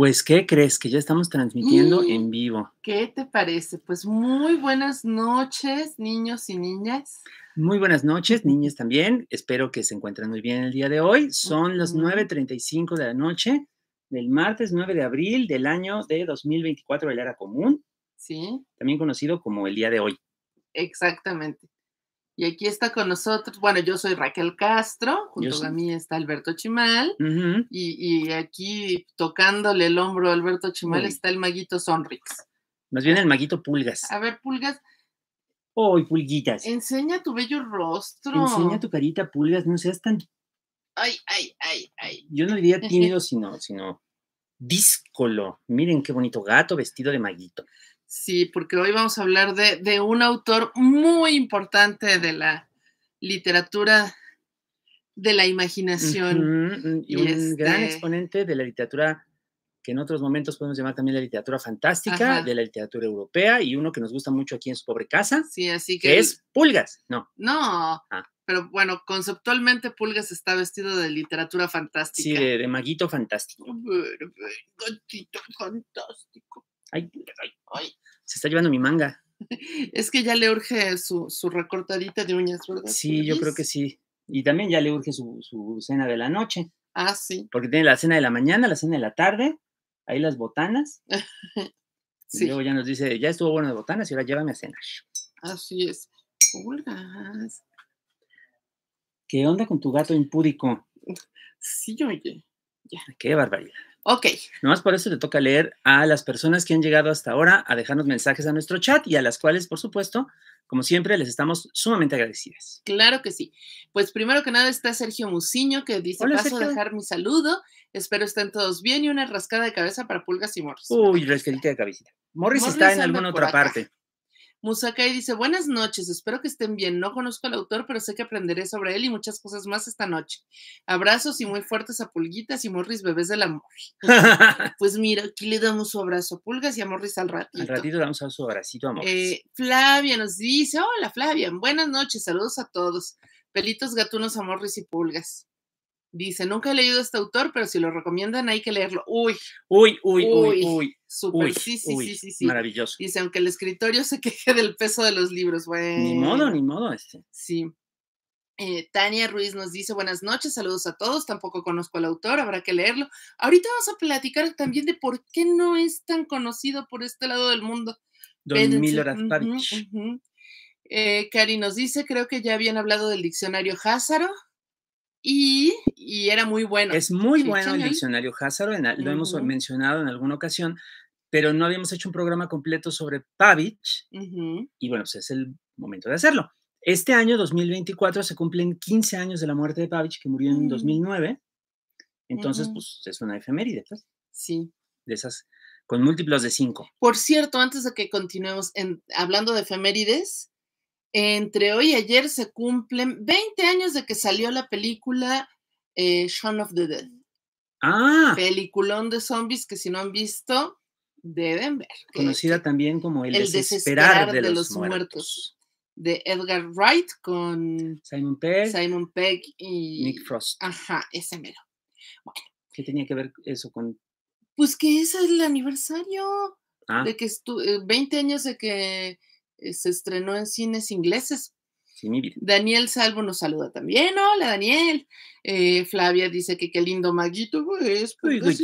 Pues, ¿qué crees? Que ya estamos transmitiendo mm. en vivo. ¿Qué te parece? Pues muy buenas noches, niños y niñas. Muy buenas noches, niñas también. Espero que se encuentren muy bien el día de hoy. Son las 9.35 de la noche del martes 9 de abril del año de 2024 del Era Común. Sí. También conocido como el día de hoy. Exactamente. Y aquí está con nosotros, bueno, yo soy Raquel Castro, junto a mí está Alberto Chimal, y, aquí tocándole el hombro a Alberto Chimal está el maguito Sonrix. Más bien el maguito Pulgas. A ver, Pulgas. ¡Ay, Pulguitas. Enseña tu bello rostro. Enseña tu carita, Pulgas, no seas tan... Ay, ay, ay, ay. Yo no diría tímido, sino, sino díscolo. Miren qué bonito gato vestido de maguito. Sí, porque hoy vamos a hablar de, un autor muy importante de la literatura de la imaginación. y, un este gran exponente de la literatura que en otros momentos podemos llamar también la literatura fantástica, de la literatura europea, y uno que nos gusta mucho aquí en su pobre casa. Sí, así que. es Pulgas, no. No. Ah. Pero bueno, conceptualmente Pulgas está vestido de literatura fantástica. Sí, de, maguito fantástico. Gatito fantástico. ay, ay se está llevando mi manga. Es que ya le urge su, recortadita de uñas, ¿verdad? Sí, yo creo que sí. Y también ya le urge su, cena de la noche. Ah, sí. Porque tiene la cena de la mañana, la cena de la tarde, ahí las botanas. sí. Y luego ya nos dice, ya estuvo bueno de botanas y ahora llévame a cenar. Así es. ¿Qué onda con tu gato impúdico? Sí, oye. Ya. Qué barbaridad. Ok. Nomás por eso le toca leer a las personas que han llegado hasta ahora a dejarnos mensajes a nuestro chat y a las cuales, por supuesto, como siempre, les estamos sumamente agradecidas. Claro que sí. Pues primero que nada está Sergio Muciño, que dice, paso a dejar mi saludo. Espero estén todos bien y una rascada de cabeza para pulgas y morris. Uy, rascadita de cabecita. Morris, está en alguna otra parte. Musakai dice, buenas noches, espero que estén bien. No conozco al autor, pero sé que aprenderé sobre él y muchas cosas más esta noche. Abrazos y muy fuertes a Pulguitas y Morris, bebés del amor. pues mira, aquí le damos su abrazo a Pulgas y a Morris al ratito. Al ratito damos su abracito a Morris. Eh, Flavia nos dice, hola Flavia, buenas noches, saludos a todos. Pelitos, gatunos a Morris y Pulgas. Dice, nunca he leído este autor, pero si lo recomiendan hay que leerlo. Uy, uy, uy, uy, uy. Super, sí, sí, sí, sí, sí, Maravilloso. Dice, aunque el escritorio se queje del peso de los libros, güey. Ni modo, ni modo. Este. Sí. Eh, Tania Ruiz nos dice, buenas noches, saludos a todos, tampoco conozco al autor, habrá que leerlo. Ahorita vamos a platicar también de por qué no es tan conocido por este lado del mundo. Don Miller horas eh, Cari nos dice, creo que ya habían hablado del diccionario Házaro. Y, era muy bueno. Es muy bueno el diccionario Hazaro, lo hemos mencionado en alguna ocasión, pero no habíamos hecho un programa completo sobre Pavich y bueno, pues es el momento de hacerlo. Este año, 2024, se cumplen 15 años de la muerte de Pavich, que murió en 2009. Mm. Entonces, pues es una efeméride, pues. Sí. De esas, con múltiplos de cinco. Por cierto, antes de que continuemos hablando de efemérides, entre hoy y ayer se cumplen 20 años de que salió la película eh, Shaun of the Dead. Ah. Peliculón de zombies que si no han visto, deben ver. Eh, Conocida también como El, el desesperar, de, los, muertos. De Edgar Wright con Simon Pegg, y Nick Frost. Ajá, ese mero. Bueno. ¿Qué tenía que ver eso con? Pues que ese es el aniversario ah. de que estuve. Eh, 20 años de que eh, se estrenó en cines ingleses. Daniel Salvo nos saluda también. Hola, Daniel. Eh, Flavia dice que qué lindo maguito es. Pues,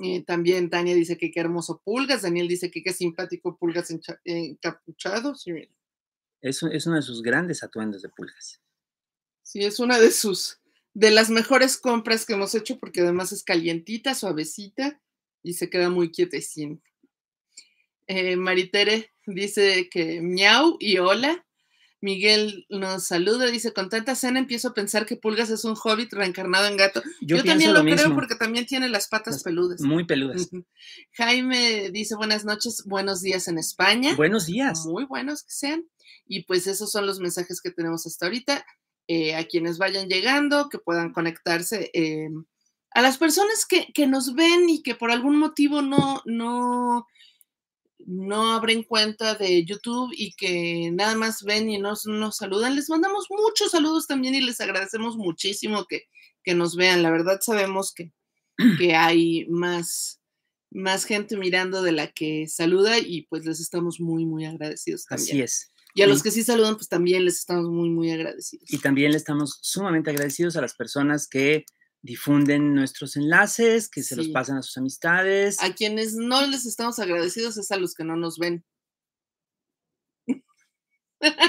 eh, también Tania dice que qué hermoso Pulgas. Daniel dice que qué simpático Pulgas encapuchado. es, uno de sus grandes atuendos de Pulgas. Sí, es una de sus, de las mejores compras que hemos hecho porque además es calientita, suavecita y se queda muy quietecita. Eh, Maritere dice que miau y hola. Miguel nos saluda, dice, con tanta cena empiezo a pensar que Pulgas es un hobbit reencarnado en gato. Yo, también lo, creo porque también tiene las patas peludas. Muy peludas. Jaime dice, buenas noches, buenos días en España. Buenos días. Muy buenos que sean. Y pues esos son los mensajes que tenemos hasta ahorita. Eh, a quienes vayan llegando, que puedan conectarse. Em, a las personas que, que, nos ven y que por algún motivo no, no no abren cuenta de YouTube y que nada más ven y nos, nos saludan. Les mandamos muchos saludos también y les agradecemos muchísimo que, que nos vean. La verdad sabemos que, que hay más, más gente mirando de la que saluda y pues les estamos muy, muy agradecidos también. Así es. Y a los que sí saludan, pues también les estamos muy, muy agradecidos. Y también le estamos sumamente agradecidos a las personas que difunden nuestros enlaces, que se los pasan a sus amistades. A quienes no les estamos agradecidos es a los que no nos ven.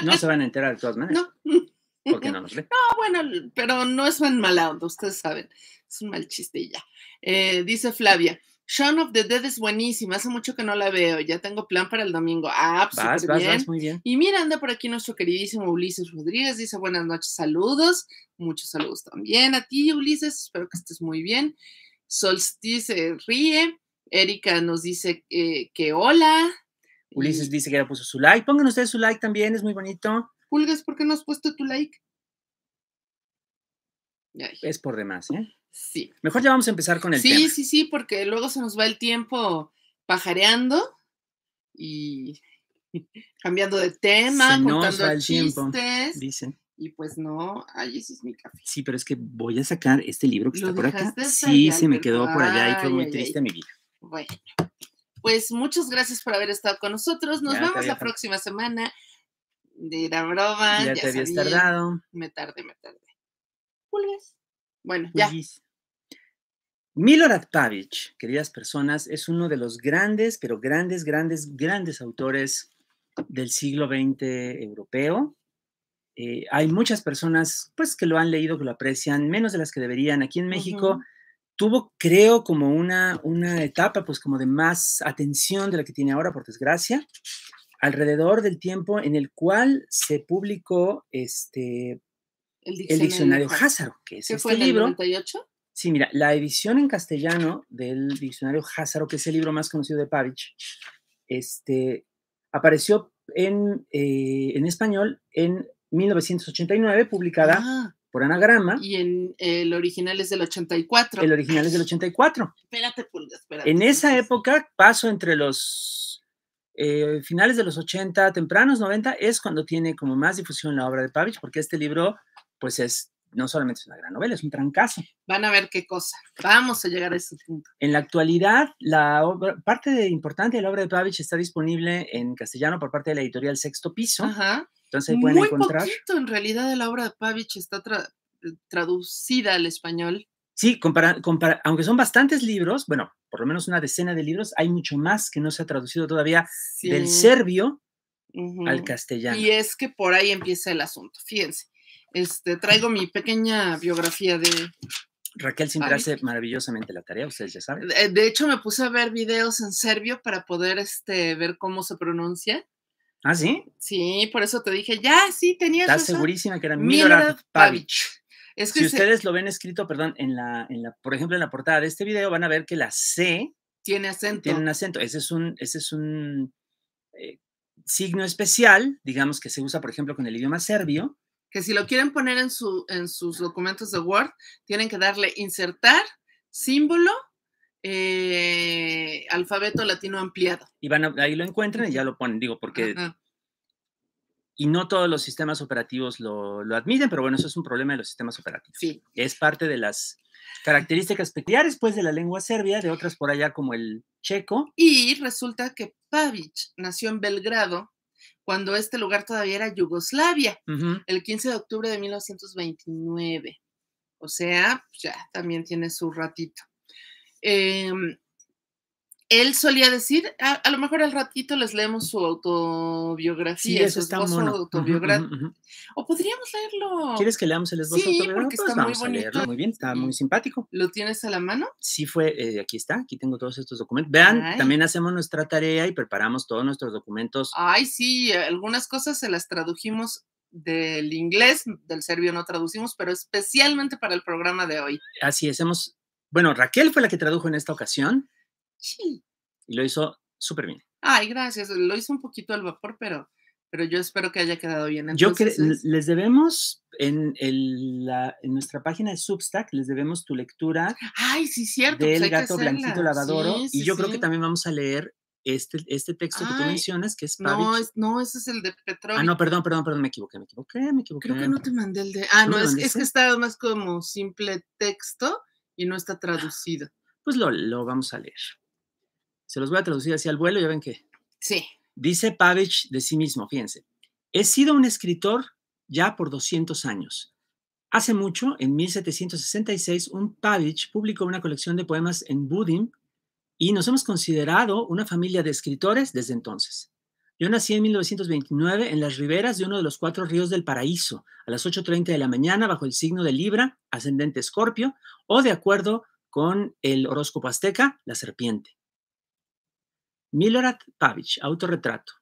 No se van a enterar de todas maneras. No. Porque no nos ven. No, bueno, pero no es tan mala ustedes saben. Es un mal chiste y ya. Eh, dice Flavia, Shaun of the Dead es buenísima, hace mucho que no la veo, ya tengo plan para el domingo. Ah, vas, muy bien. Y mira, anda por aquí nuestro queridísimo Ulises Rodríguez, dice buenas noches, saludos, muchos saludos también a ti, Ulises, espero que estés muy bien. Solstice ríe, Erika nos dice eh, que hola. Ulises dice que ya puso su like, pongan ustedes su like también, es muy bonito. Pulgas, ¿por qué no has puesto tu like? Es por demás, ¿eh? Sí. Mejor ya vamos a empezar con el sí, tema. Sí, sí, sí, porque luego se nos va el tiempo pajareando y cambiando de tema, se contando el chistes. Dicen. Y pues no, ahí es mi café. Sí, pero es que voy a sacar este libro que está por acá. Sí, se me quedó por allá y fue muy triste mi vida. Bueno, pues muchas gracias por haber estado con nosotros. Nos vemos la próxima semana. De la broma. Ya, te habías tardado. Me tardé, me tardé. Pulgas. Bueno, pues ya. Milorad Pavic, queridas personas, es uno de los grandes, pero grandes, grandes, grandes autores del siglo XX europeo. Eh, hay muchas personas pues, que lo han leído, que lo aprecian, menos de las que deberían. Aquí en México tuvo, creo, como una, una etapa pues, como de más atención de la que tiene ahora, por desgracia, alrededor del tiempo en el cual se publicó este, el diccionario, Házaro, que es fue este el libro. 98? Sí, mira, la edición en castellano del diccionario Házaro, que es el libro más conocido de Pavich, este, apareció en, eh, en español en 1989, publicada ah. por Anagrama. Y en el original es del 84. El original es del 84. Espérate, Pulga, pues, espérate. En esa época, paso entre los eh, finales de los 80, tempranos 90, es cuando tiene como más difusión la obra de Pavich, porque este libro pues es no solamente es una gran novela, es un trancazo. Van a ver qué cosa. Vamos a llegar a ese punto. En la actualidad, la parte importante de la obra de Pavich está disponible en castellano por parte de la editorial Sexto Piso. Ajá. Entonces ahí pueden Muy encontrar. poquito, en realidad, de la obra de Pavich está eh, traducida al español. Sí, aunque son bastantes libros, bueno, por lo menos una decena de libros, hay mucho más que no se ha traducido todavía del serbio al castellano. Y es que por ahí empieza el asunto. Fíjense este, traigo mi pequeña biografía de, Raquel siempre hace maravillosamente la tarea, ustedes ya saben. De, hecho, me puse a ver videos en serbio para poder este, ver cómo se pronuncia. ¿Ah, sí? Sí, por eso te dije, ya, sí, tenías Estás segurísima que era Milorad Pavic. Es que si ustedes lo ven escrito, perdón, en la, en la, por ejemplo, en la portada de este video, van a ver que la C... Tiene acento. Tiene un acento. Ese es un, ese es un eh, signo especial, digamos, que se usa, por ejemplo, con el idioma serbio, que si lo quieren poner en, su, en sus documentos de Word, tienen que darle insertar, símbolo, eh, alfabeto latino ampliado. Y van ahí lo encuentran y ya lo ponen, digo, porque... Y no todos los sistemas operativos lo, lo, admiten, pero bueno, eso es un problema de los sistemas operativos. Sí. Es parte de las características peculiares, pues, de la lengua serbia, de otras por allá como el checo. Y resulta que Pavic nació en Belgrado, cuando este lugar todavía era Yugoslavia, el 15 de octubre de 1929. O sea, ya también tiene su ratito. Em, él solía decir, a, lo mejor al ratito les leemos su autobiografía, sí, eso su esbozo O podríamos leerlo. ¿Quieres que leamos el esbozo sí, Porque está pues muy bonito. Leerlo. Muy bien, está muy simpático. ¿Lo tienes a la mano? Sí, fue, eh, aquí está, aquí tengo todos estos documentos. Vean, también hacemos nuestra tarea y preparamos todos nuestros documentos. Ay, sí, algunas cosas se las tradujimos del inglés, del serbio no traducimos, pero especialmente para el programa de hoy. Así es, hemos, bueno, Raquel fue la que tradujo en esta ocasión. Sí. Y lo hizo súper bien. Ay, gracias. Lo hizo un poquito al vapor, pero, pero yo espero que haya quedado bien. yo les debemos en, el, la, en, nuestra página de Substack, les debemos tu lectura. Ay, sí, cierto. Pues del gato blanquito lavadoro. y yo creo que también vamos a leer este, este texto que tú mencionas, que es No, no, ese es el de Petróleo. Ah, no, perdón, perdón, perdón, me equivoqué, me equivoqué, me equivoqué. Creo que no te mandé el de. Ah, no, es, es, que está más como simple texto y no está traducido. Pues lo, lo vamos a leer. Se los voy a traducir hacia el vuelo, ya ven que. Sí. Dice Pavich de sí mismo, fíjense. He sido un escritor ya por 200 años. Hace mucho, en 1766, un Pavich publicó una colección de poemas en Budim y nos hemos considerado una familia de escritores desde entonces. Yo nací en 1929 en las riberas de uno de los cuatro ríos del paraíso, a las 8.30 de la mañana, bajo el signo de Libra, ascendente Escorpio, o de acuerdo con el horóscopo azteca, la serpiente. Milorad Pavich, autorretrato.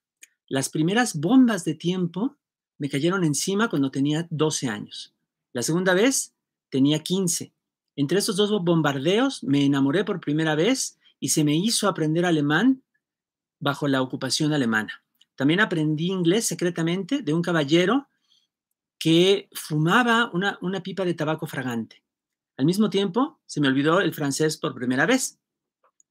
Las primeras bombas de tiempo me cayeron encima cuando tenía 12 años. La segunda vez tenía 15. Entre esos dos bombardeos me enamoré por primera vez y se me hizo aprender alemán bajo la ocupación alemana. También aprendí inglés secretamente de un caballero que fumaba una, una pipa de tabaco fragante. Al mismo tiempo, se me olvidó el francés por primera vez.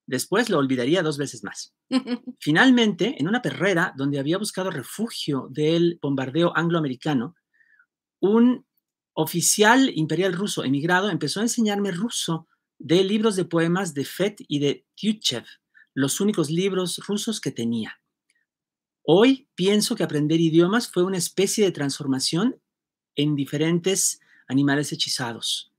Después lo olvidaría dos veces más. Finalmente, en una perrera donde había buscado refugio del bombardeo angloamericano, un oficial imperial ruso emigrado empezó a enseñarme ruso de libros de poemas de Fett y de Tyutchev, los únicos libros rusos que tenía. Hoy pienso que aprender idiomas fue una especie de transformación en diferentes animales hechizados.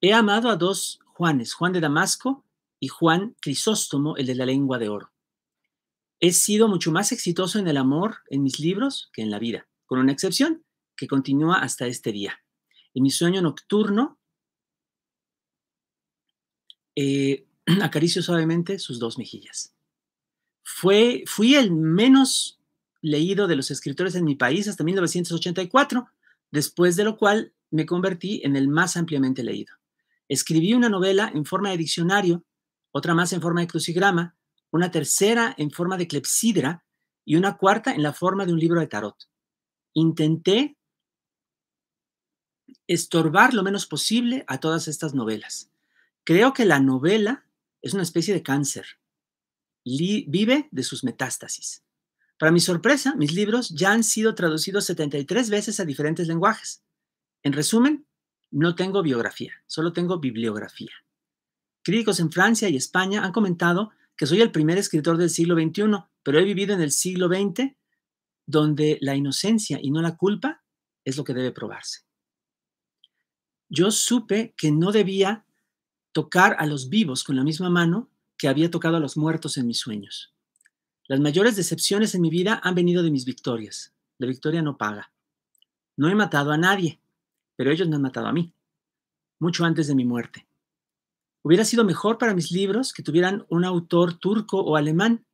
He amado a dos Juanes, Juan de Damasco y Juan Crisóstomo, el de la lengua de oro. He sido mucho más exitoso en el amor en mis libros que en la vida, con una excepción que continúa hasta este día. En mi sueño nocturno, eh, acaricio suavemente sus dos mejillas. fui el menos leído de los escritores en mi país hasta 1984, después de lo cual me convertí en el más ampliamente leído. Escribí una novela en forma de diccionario otra más en forma de crucigrama, una tercera en forma de clepsidra y una cuarta en la forma de un libro de tarot. Intenté estorbar lo menos posible a todas estas novelas. Creo que la novela es una especie de cáncer. vive de sus metástasis. Para mi sorpresa, mis libros ya han sido traducidos 73 veces a diferentes lenguajes. En resumen, no tengo biografía, solo tengo bibliografía. Críticos en Francia y España han comentado que soy el primer escritor del siglo XXI, pero he vivido en el siglo XX donde la inocencia y no la culpa es lo que debe probarse. Yo supe que no debía tocar a los vivos con la misma mano que había tocado a los muertos en mis sueños. Las mayores decepciones en mi vida han venido de mis victorias. La victoria no paga. No he matado a nadie, pero ellos me han matado a mí, mucho antes de mi muerte. Hubiera sido mejor para mis libros que tuvieran un autor turco o alemán.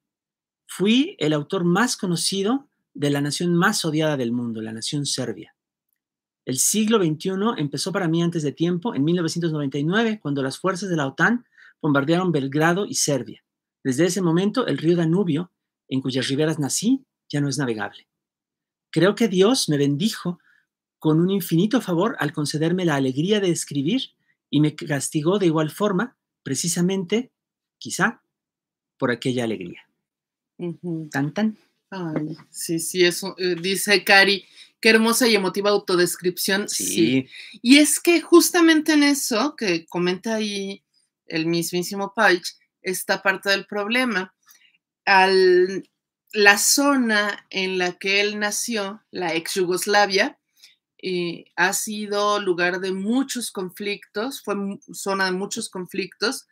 Fui el autor más conocido de la nación más odiada del mundo, la nación serbia. El siglo XXI empezó para mí antes de tiempo, en 1999, cuando las fuerzas de la OTAN bombardearon Belgrado y Serbia. Desde ese momento, el río Danubio, en cuyas riberas nací, ya no es navegable. Creo que Dios me bendijo con un infinito favor al concederme la alegría de escribir y me castigó de igual forma, precisamente, quizá, por aquella alegría. Tan, tan. sí, sí, eso eh, dice Cari. Qué hermosa y emotiva autodescripción. Sí. Y es que justamente en eso que comenta ahí el mismísimo Page, esta parte del problema, al, la zona en la que él nació, la ex Yugoslavia, ha sido lugar de muchos conflictos, fue zona de muchos conflictos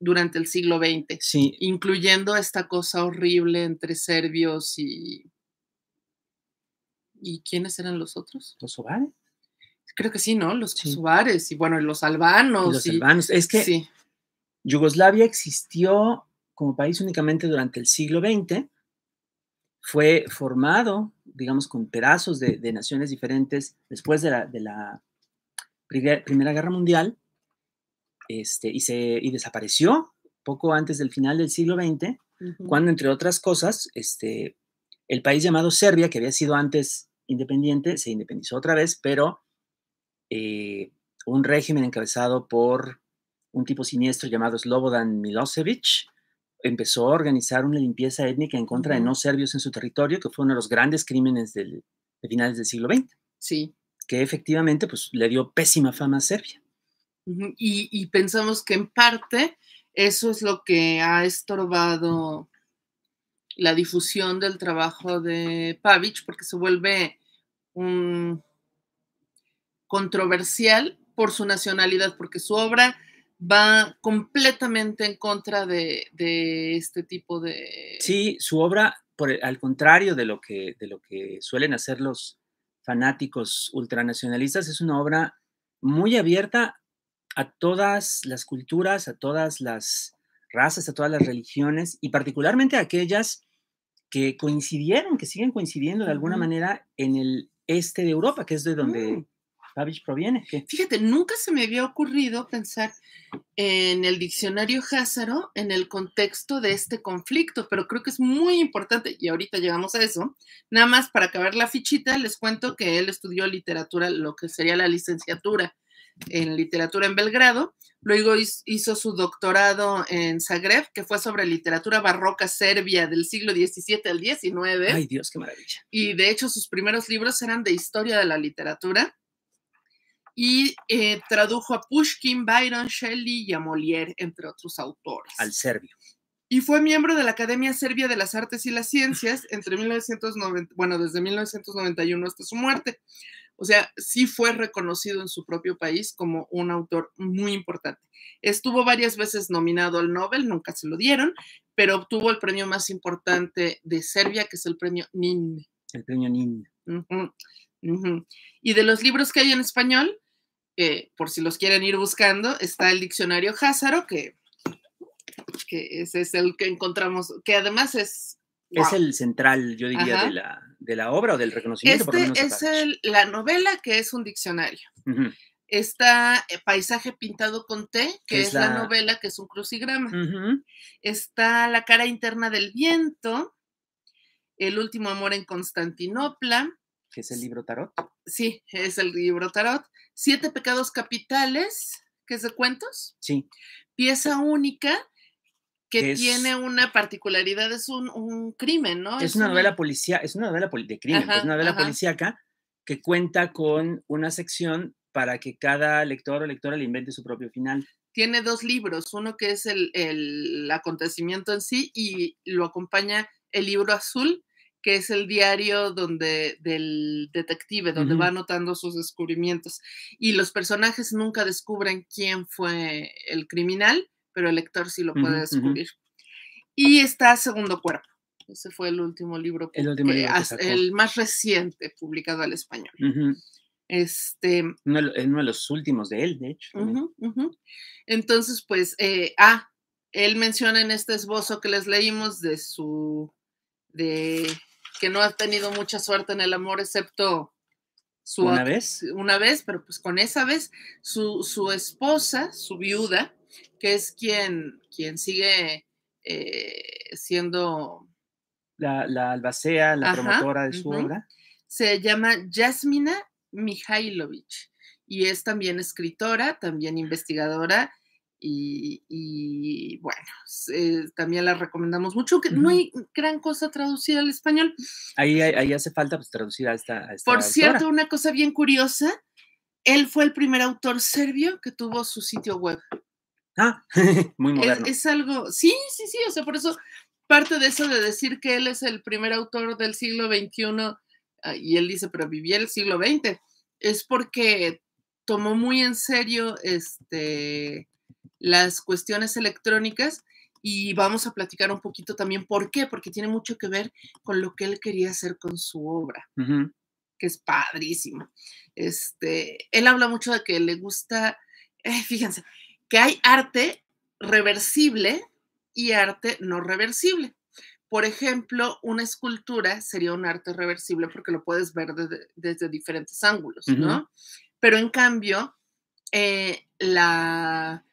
durante el siglo XX, incluyendo esta cosa horrible entre serbios y... ¿Y quiénes eran los otros? Los ovares. Creo que sí, ¿no? Los sobares y bueno, los albanos. Los albanos. Es que Yugoslavia existió como país únicamente durante el siglo XX, fue formado digamos, con pedazos de, naciones diferentes después de la, Primera Guerra Mundial este, y, se, desapareció poco antes del final del siglo XX, cuando, entre otras cosas, este, el país llamado Serbia, que había sido antes independiente, se independizó otra vez, pero eh, un régimen encabezado por un tipo siniestro llamado Slobodan Milosevic, empezó a organizar una limpieza étnica en contra de no serbios en su territorio, que fue uno de los grandes crímenes del, de finales del siglo XX. Sí. Que efectivamente pues, le dio pésima fama a Serbia. y, pensamos que en parte eso es lo que ha estorbado la difusión del trabajo de Pavic, porque se vuelve controversial por su nacionalidad, porque su obra va completamente en contra de, este tipo de... Sí, su obra, por al contrario de lo, que, de lo que suelen hacer los fanáticos ultranacionalistas, es una obra muy abierta a todas las culturas, a todas las razas, a todas las religiones y particularmente a aquellas que coincidieron, que siguen coincidiendo de alguna manera en el este de Europa, que es de donde mm proviene. Fíjate, nunca se me había ocurrido pensar en el diccionario Házaro en el contexto de este conflicto, pero creo que es muy importante, y ahorita llegamos a eso. Nada más para acabar la fichita, les cuento que él estudió literatura, lo que sería la licenciatura en literatura en Belgrado, luego hizo su doctorado en Zagreb, que fue sobre literatura barroca serbia del siglo XVII al XIX. Ay Dios, qué maravilla. Y de hecho sus primeros libros eran de historia de la literatura y eh, tradujo a Pushkin, Byron, Shelley y a Molière, entre otros autores. Al serbio. Y fue miembro de la Academia Serbia de las Artes y las Ciencias entre 1990, bueno, desde 1991 hasta su muerte. O sea, sí fue reconocido en su propio país como un autor muy importante. Estuvo varias veces nominado al Nobel, nunca se lo dieron, pero obtuvo el premio más importante de Serbia, que es el premio NIN. El premio NIN. Y de los libros que hay en español, eh, por si los quieren ir buscando, está el diccionario Házaro, que, ese es el que encontramos, que además es... Es el central, yo diría, de la, de la, obra o del reconocimiento. Este es la novela que es un diccionario. Está eh, Paisaje pintado con T que es, la... novela que es un crucigrama. Está La cara interna del viento, El último amor en Constantinopla. Que es el libro tarot. Sí, es el libro tarot. Siete pecados capitales, que es de cuentos. Sí. Pieza única, que tiene una particularidad, es un, crimen, ¿no? Es, una, novela policía, es una novela de crimen, es pues, una novela policíaca que cuenta con una sección para que cada lector o lectora le invente su propio final. Tiene dos libros, uno que es el, el acontecimiento en sí y lo acompaña el libro azul, que es el diario donde del detective, donde va anotando sus descubrimientos. Y los personajes nunca descubren quién fue el criminal, pero el lector sí lo puede descubrir. Y está Segundo Cuerpo. Ese fue el último libro, el, último el más reciente publicado al español. Este, uno, de los últimos de él, de hecho. Entonces, pues, eh, ah, él menciona en este esbozo que les leímos de su de que no ha tenido mucha suerte en el amor, excepto su... ¿Una vez? Una vez, pero pues con esa vez, su, su esposa, su viuda, que es quien, quien sigue eh, siendo... La, albacea, la promotora de su obra. Se llama Yasmina Mihailovich y es también escritora, también investigadora y, bueno, también la recomendamos mucho, que no hay gran cosa traducida al español. Ahí, ahí hace falta pues, traducir a esta, Por cierto, una cosa bien curiosa, él fue el primer autor serbio que tuvo su sitio web. Ah, muy moderno. Es, es, algo, sí, sí, sí, o sea, por eso parte de eso de decir que él es el primer autor del siglo XXI, ah, y él dice, pero vivía el siglo XX, es porque tomó muy en serio este, las cuestiones electrónicas y vamos a platicar un poquito también por qué, porque tiene mucho que ver con lo que él quería hacer con su obra, que es padrísimo. Este, él habla mucho de que le gusta, eh, fíjense, que hay arte reversible y arte no reversible. Por ejemplo, una escultura sería un arte reversible porque lo puedes ver desde, diferentes ángulos, ¿no? Pero en cambio, eh, la,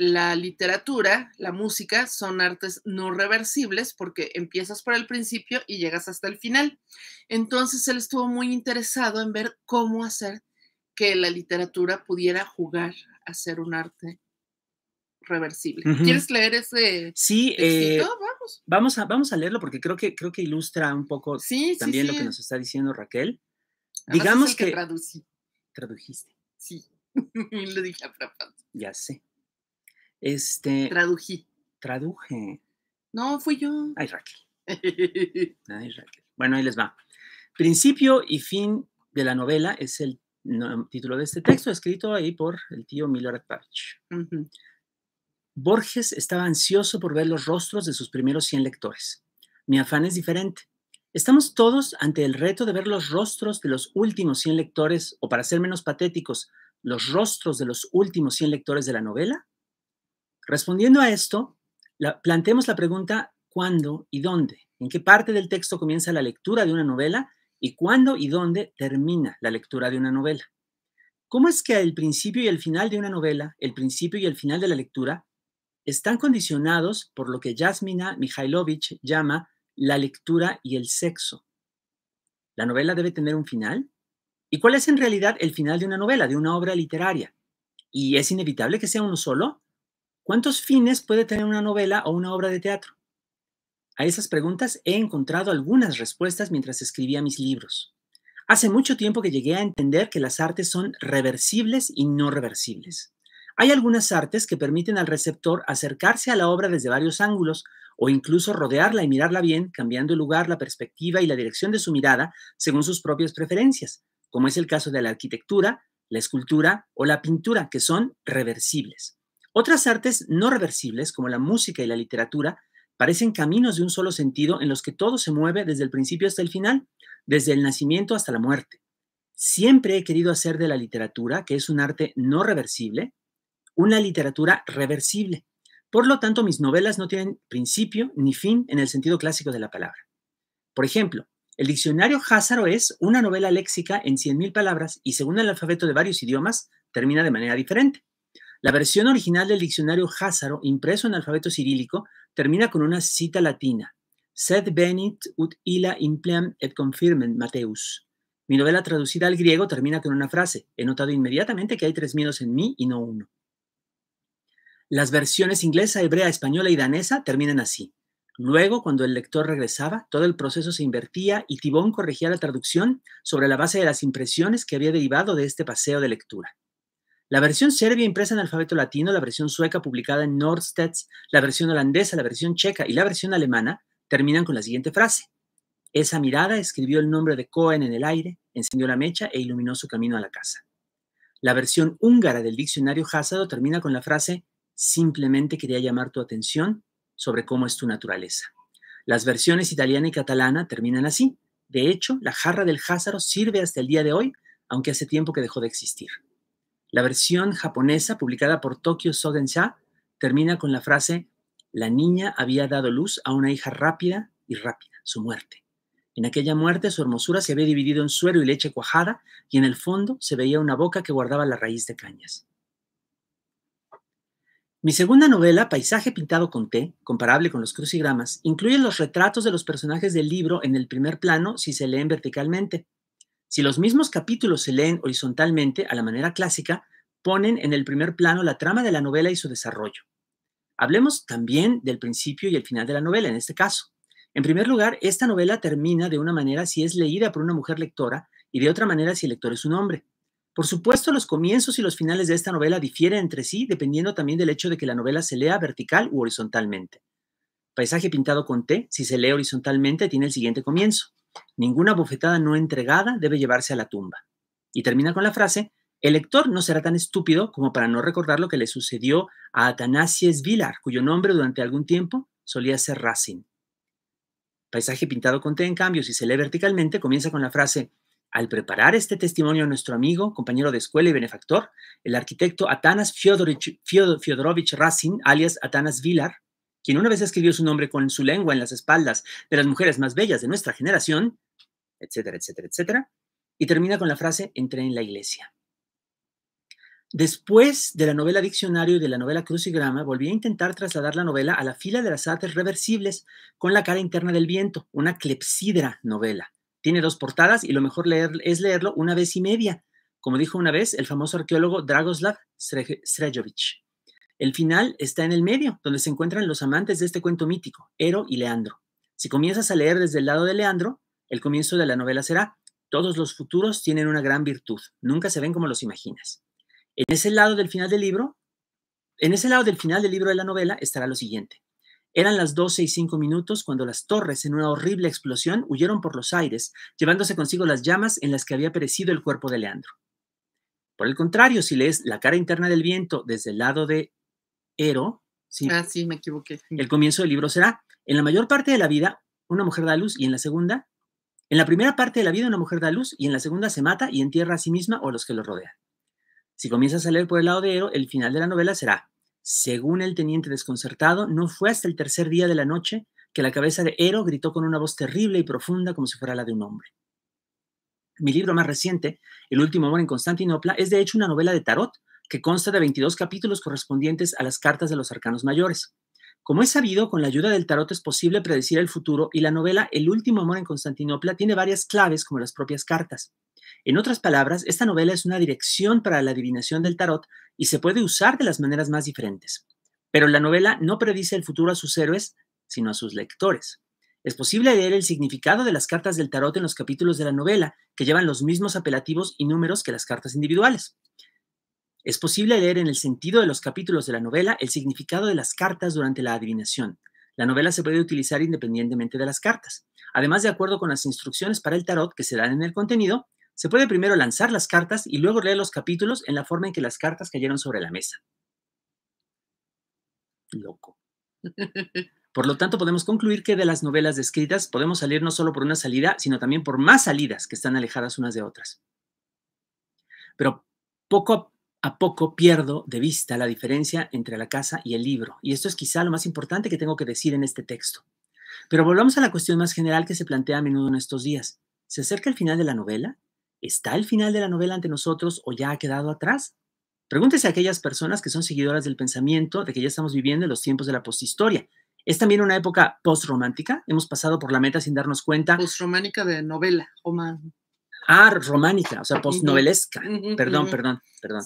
la literatura, la música son artes no reversibles porque empiezas por el principio y llegas hasta el final. Entonces él estuvo muy interesado en ver cómo hacer que la literatura pudiera jugar a ser un arte reversible. ¿Quieres leer ese? Sí, eh, vamos. Vamos, a, vamos a leerlo porque creo que, creo que ilustra un poco también lo que nos está diciendo Raquel. Digamos que, tradujiste. Sí, lo dije a propósito. Ya sé. Este. Tradují. Traduje. No, fui yo. Ay, Raquel. Bueno, ahí les va. Principio y fin de la novela es el título de este texto, escrito ahí por el tío Milorad Parch. Borges estaba ansioso por ver los rostros de sus primeros 100 lectores. Mi afán es diferente. Estamos todos ante el reto de ver los rostros de los últimos 100 lectores, o para ser menos patéticos, los rostros de los últimos 100 lectores de la novela Respondiendo a esto, la, planteemos la pregunta ¿cuándo y dónde? ¿En qué parte del texto comienza la lectura de una novela y cuándo y dónde termina la lectura de una novela? ¿Cómo es que el principio y el final de una novela, el principio y el final de la lectura, están condicionados por lo que Yasmina Mikhailovich llama la lectura y el sexo? ¿La novela debe tener un final? ¿Y cuál es en realidad el final de una novela, de una obra literaria? ¿Y es inevitable que sea uno solo? ¿Cuántos fines puede tener una novela o una obra de teatro? A esas preguntas he encontrado algunas respuestas mientras escribía mis libros. Hace mucho tiempo que llegué a entender que las artes son reversibles y no reversibles. Hay algunas artes que permiten al receptor acercarse a la obra desde varios ángulos o incluso rodearla y mirarla bien, cambiando el lugar, la perspectiva y la dirección de su mirada según sus propias preferencias, como es el caso de la arquitectura, la escultura o la pintura, que son reversibles. Otras artes no reversibles, como la música y la literatura, parecen caminos de un solo sentido en los que todo se mueve desde el principio hasta el final, desde el nacimiento hasta la muerte. Siempre he querido hacer de la literatura, que es un arte no reversible, una literatura reversible. Por lo tanto, mis novelas no tienen principio ni fin en el sentido clásico de la palabra. Por ejemplo, el diccionario Házaro es una novela léxica en 100.000 palabras y según el alfabeto de varios idiomas, termina de manera diferente. La versión original del diccionario Házaro, impreso en alfabeto cirílico, termina con una cita latina. Sed benit ut illa impleam et confirmen Mateus. Mi novela traducida al griego termina con una frase. He notado inmediatamente que hay tres miedos en mí y no uno. Las versiones inglesa, hebrea, española y danesa terminan así. Luego, cuando el lector regresaba, todo el proceso se invertía y Tibón corregía la traducción sobre la base de las impresiones que había derivado de este paseo de lectura. La versión serbia impresa en alfabeto latino, la versión sueca publicada en Nordstedts, la versión holandesa, la versión checa y la versión alemana terminan con la siguiente frase. Esa mirada escribió el nombre de Cohen en el aire, encendió la mecha e iluminó su camino a la casa. La versión húngara del diccionario Hazard termina con la frase simplemente quería llamar tu atención sobre cómo es tu naturaleza. Las versiones italiana y catalana terminan así. De hecho, la jarra del Házaro sirve hasta el día de hoy, aunque hace tiempo que dejó de existir. La versión japonesa publicada por Tokyo Sha termina con la frase, la niña había dado luz a una hija rápida y rápida, su muerte. En aquella muerte su hermosura se había dividido en suero y leche cuajada y en el fondo se veía una boca que guardaba la raíz de cañas. Mi segunda novela, Paisaje pintado con té, comparable con los crucigramas, incluye los retratos de los personajes del libro en el primer plano si se leen verticalmente, si los mismos capítulos se leen horizontalmente, a la manera clásica, ponen en el primer plano la trama de la novela y su desarrollo. Hablemos también del principio y el final de la novela, en este caso. En primer lugar, esta novela termina de una manera si es leída por una mujer lectora y de otra manera si el lector es un hombre. Por supuesto, los comienzos y los finales de esta novela difieren entre sí, dependiendo también del hecho de que la novela se lea vertical u horizontalmente. Paisaje pintado con T, si se lee horizontalmente, tiene el siguiente comienzo. Ninguna bofetada no entregada debe llevarse a la tumba. Y termina con la frase, el lector no será tan estúpido como para no recordar lo que le sucedió a Atanasies Vilar, cuyo nombre durante algún tiempo solía ser Racine. Paisaje pintado con té, en cambio, si se lee verticalmente, comienza con la frase, al preparar este testimonio a nuestro amigo, compañero de escuela y benefactor, el arquitecto Atanas alias Atanas Vilar, quien una vez escribió su nombre con su lengua en las espaldas de las mujeres más bellas de nuestra generación, etcétera, etcétera, etcétera, y termina con la frase, entré en la iglesia. Después de la novela Diccionario y de la novela Crucigrama, volví a intentar trasladar la novela a la fila de las artes reversibles con la cara interna del viento, una clepsidra novela. Tiene dos portadas y lo mejor leer, es leerlo una vez y media, como dijo una vez el famoso arqueólogo Dragoslav Srejovic. El final está en el medio, donde se encuentran los amantes de este cuento mítico, Ero y Leandro. Si comienzas a leer desde el lado de Leandro, el comienzo de la novela será, todos los futuros tienen una gran virtud, nunca se ven como los imaginas. En ese lado del final del libro, en ese lado del final del libro de la novela estará lo siguiente. Eran las 12 y cinco minutos cuando las torres, en una horrible explosión, huyeron por los aires, llevándose consigo las llamas en las que había perecido el cuerpo de Leandro. Por el contrario, si lees La cara interna del viento desde el lado de Ero. Sí. Ah, sí, me equivoqué. El comienzo del libro será, en la mayor parte de la vida, una mujer da luz y en la segunda, en la primera parte de la vida una mujer da luz y en la segunda se mata y entierra a sí misma o a los que lo rodean. Si comienzas a leer por el lado de Ero, el final de la novela será, según el teniente desconcertado, no fue hasta el tercer día de la noche que la cabeza de Ero gritó con una voz terrible y profunda como si fuera la de un hombre. Mi libro más reciente, El último amor en Constantinopla, es de hecho una novela de tarot que consta de 22 capítulos correspondientes a las cartas de los arcanos mayores. Como es sabido, con la ayuda del tarot es posible predecir el futuro y la novela El último amor en Constantinopla tiene varias claves como las propias cartas. En otras palabras, esta novela es una dirección para la adivinación del tarot y se puede usar de las maneras más diferentes. Pero la novela no predice el futuro a sus héroes, sino a sus lectores. Es posible leer el significado de las cartas del tarot en los capítulos de la novela, que llevan los mismos apelativos y números que las cartas individuales. Es posible leer en el sentido de los capítulos de la novela el significado de las cartas durante la adivinación. La novela se puede utilizar independientemente de las cartas. Además, de acuerdo con las instrucciones para el tarot que se dan en el contenido, se puede primero lanzar las cartas y luego leer los capítulos en la forma en que las cartas cayeron sobre la mesa. Loco. Por lo tanto, podemos concluir que de las novelas descritas podemos salir no solo por una salida, sino también por más salidas que están alejadas unas de otras. Pero poco a a poco pierdo de vista la diferencia entre la casa y el libro. Y esto es quizá lo más importante que tengo que decir en este texto. Pero volvamos a la cuestión más general que se plantea a menudo en estos días. ¿Se acerca el final de la novela? ¿Está el final de la novela ante nosotros o ya ha quedado atrás? Pregúntese a aquellas personas que son seguidoras del pensamiento de que ya estamos viviendo en los tiempos de la posthistoria. ¿Es también una época postromántica? ¿Hemos pasado por la meta sin darnos cuenta? Postromántica de novela, o más. Ah, románica, o sea, postnovelesca. perdón, perdón, perdón.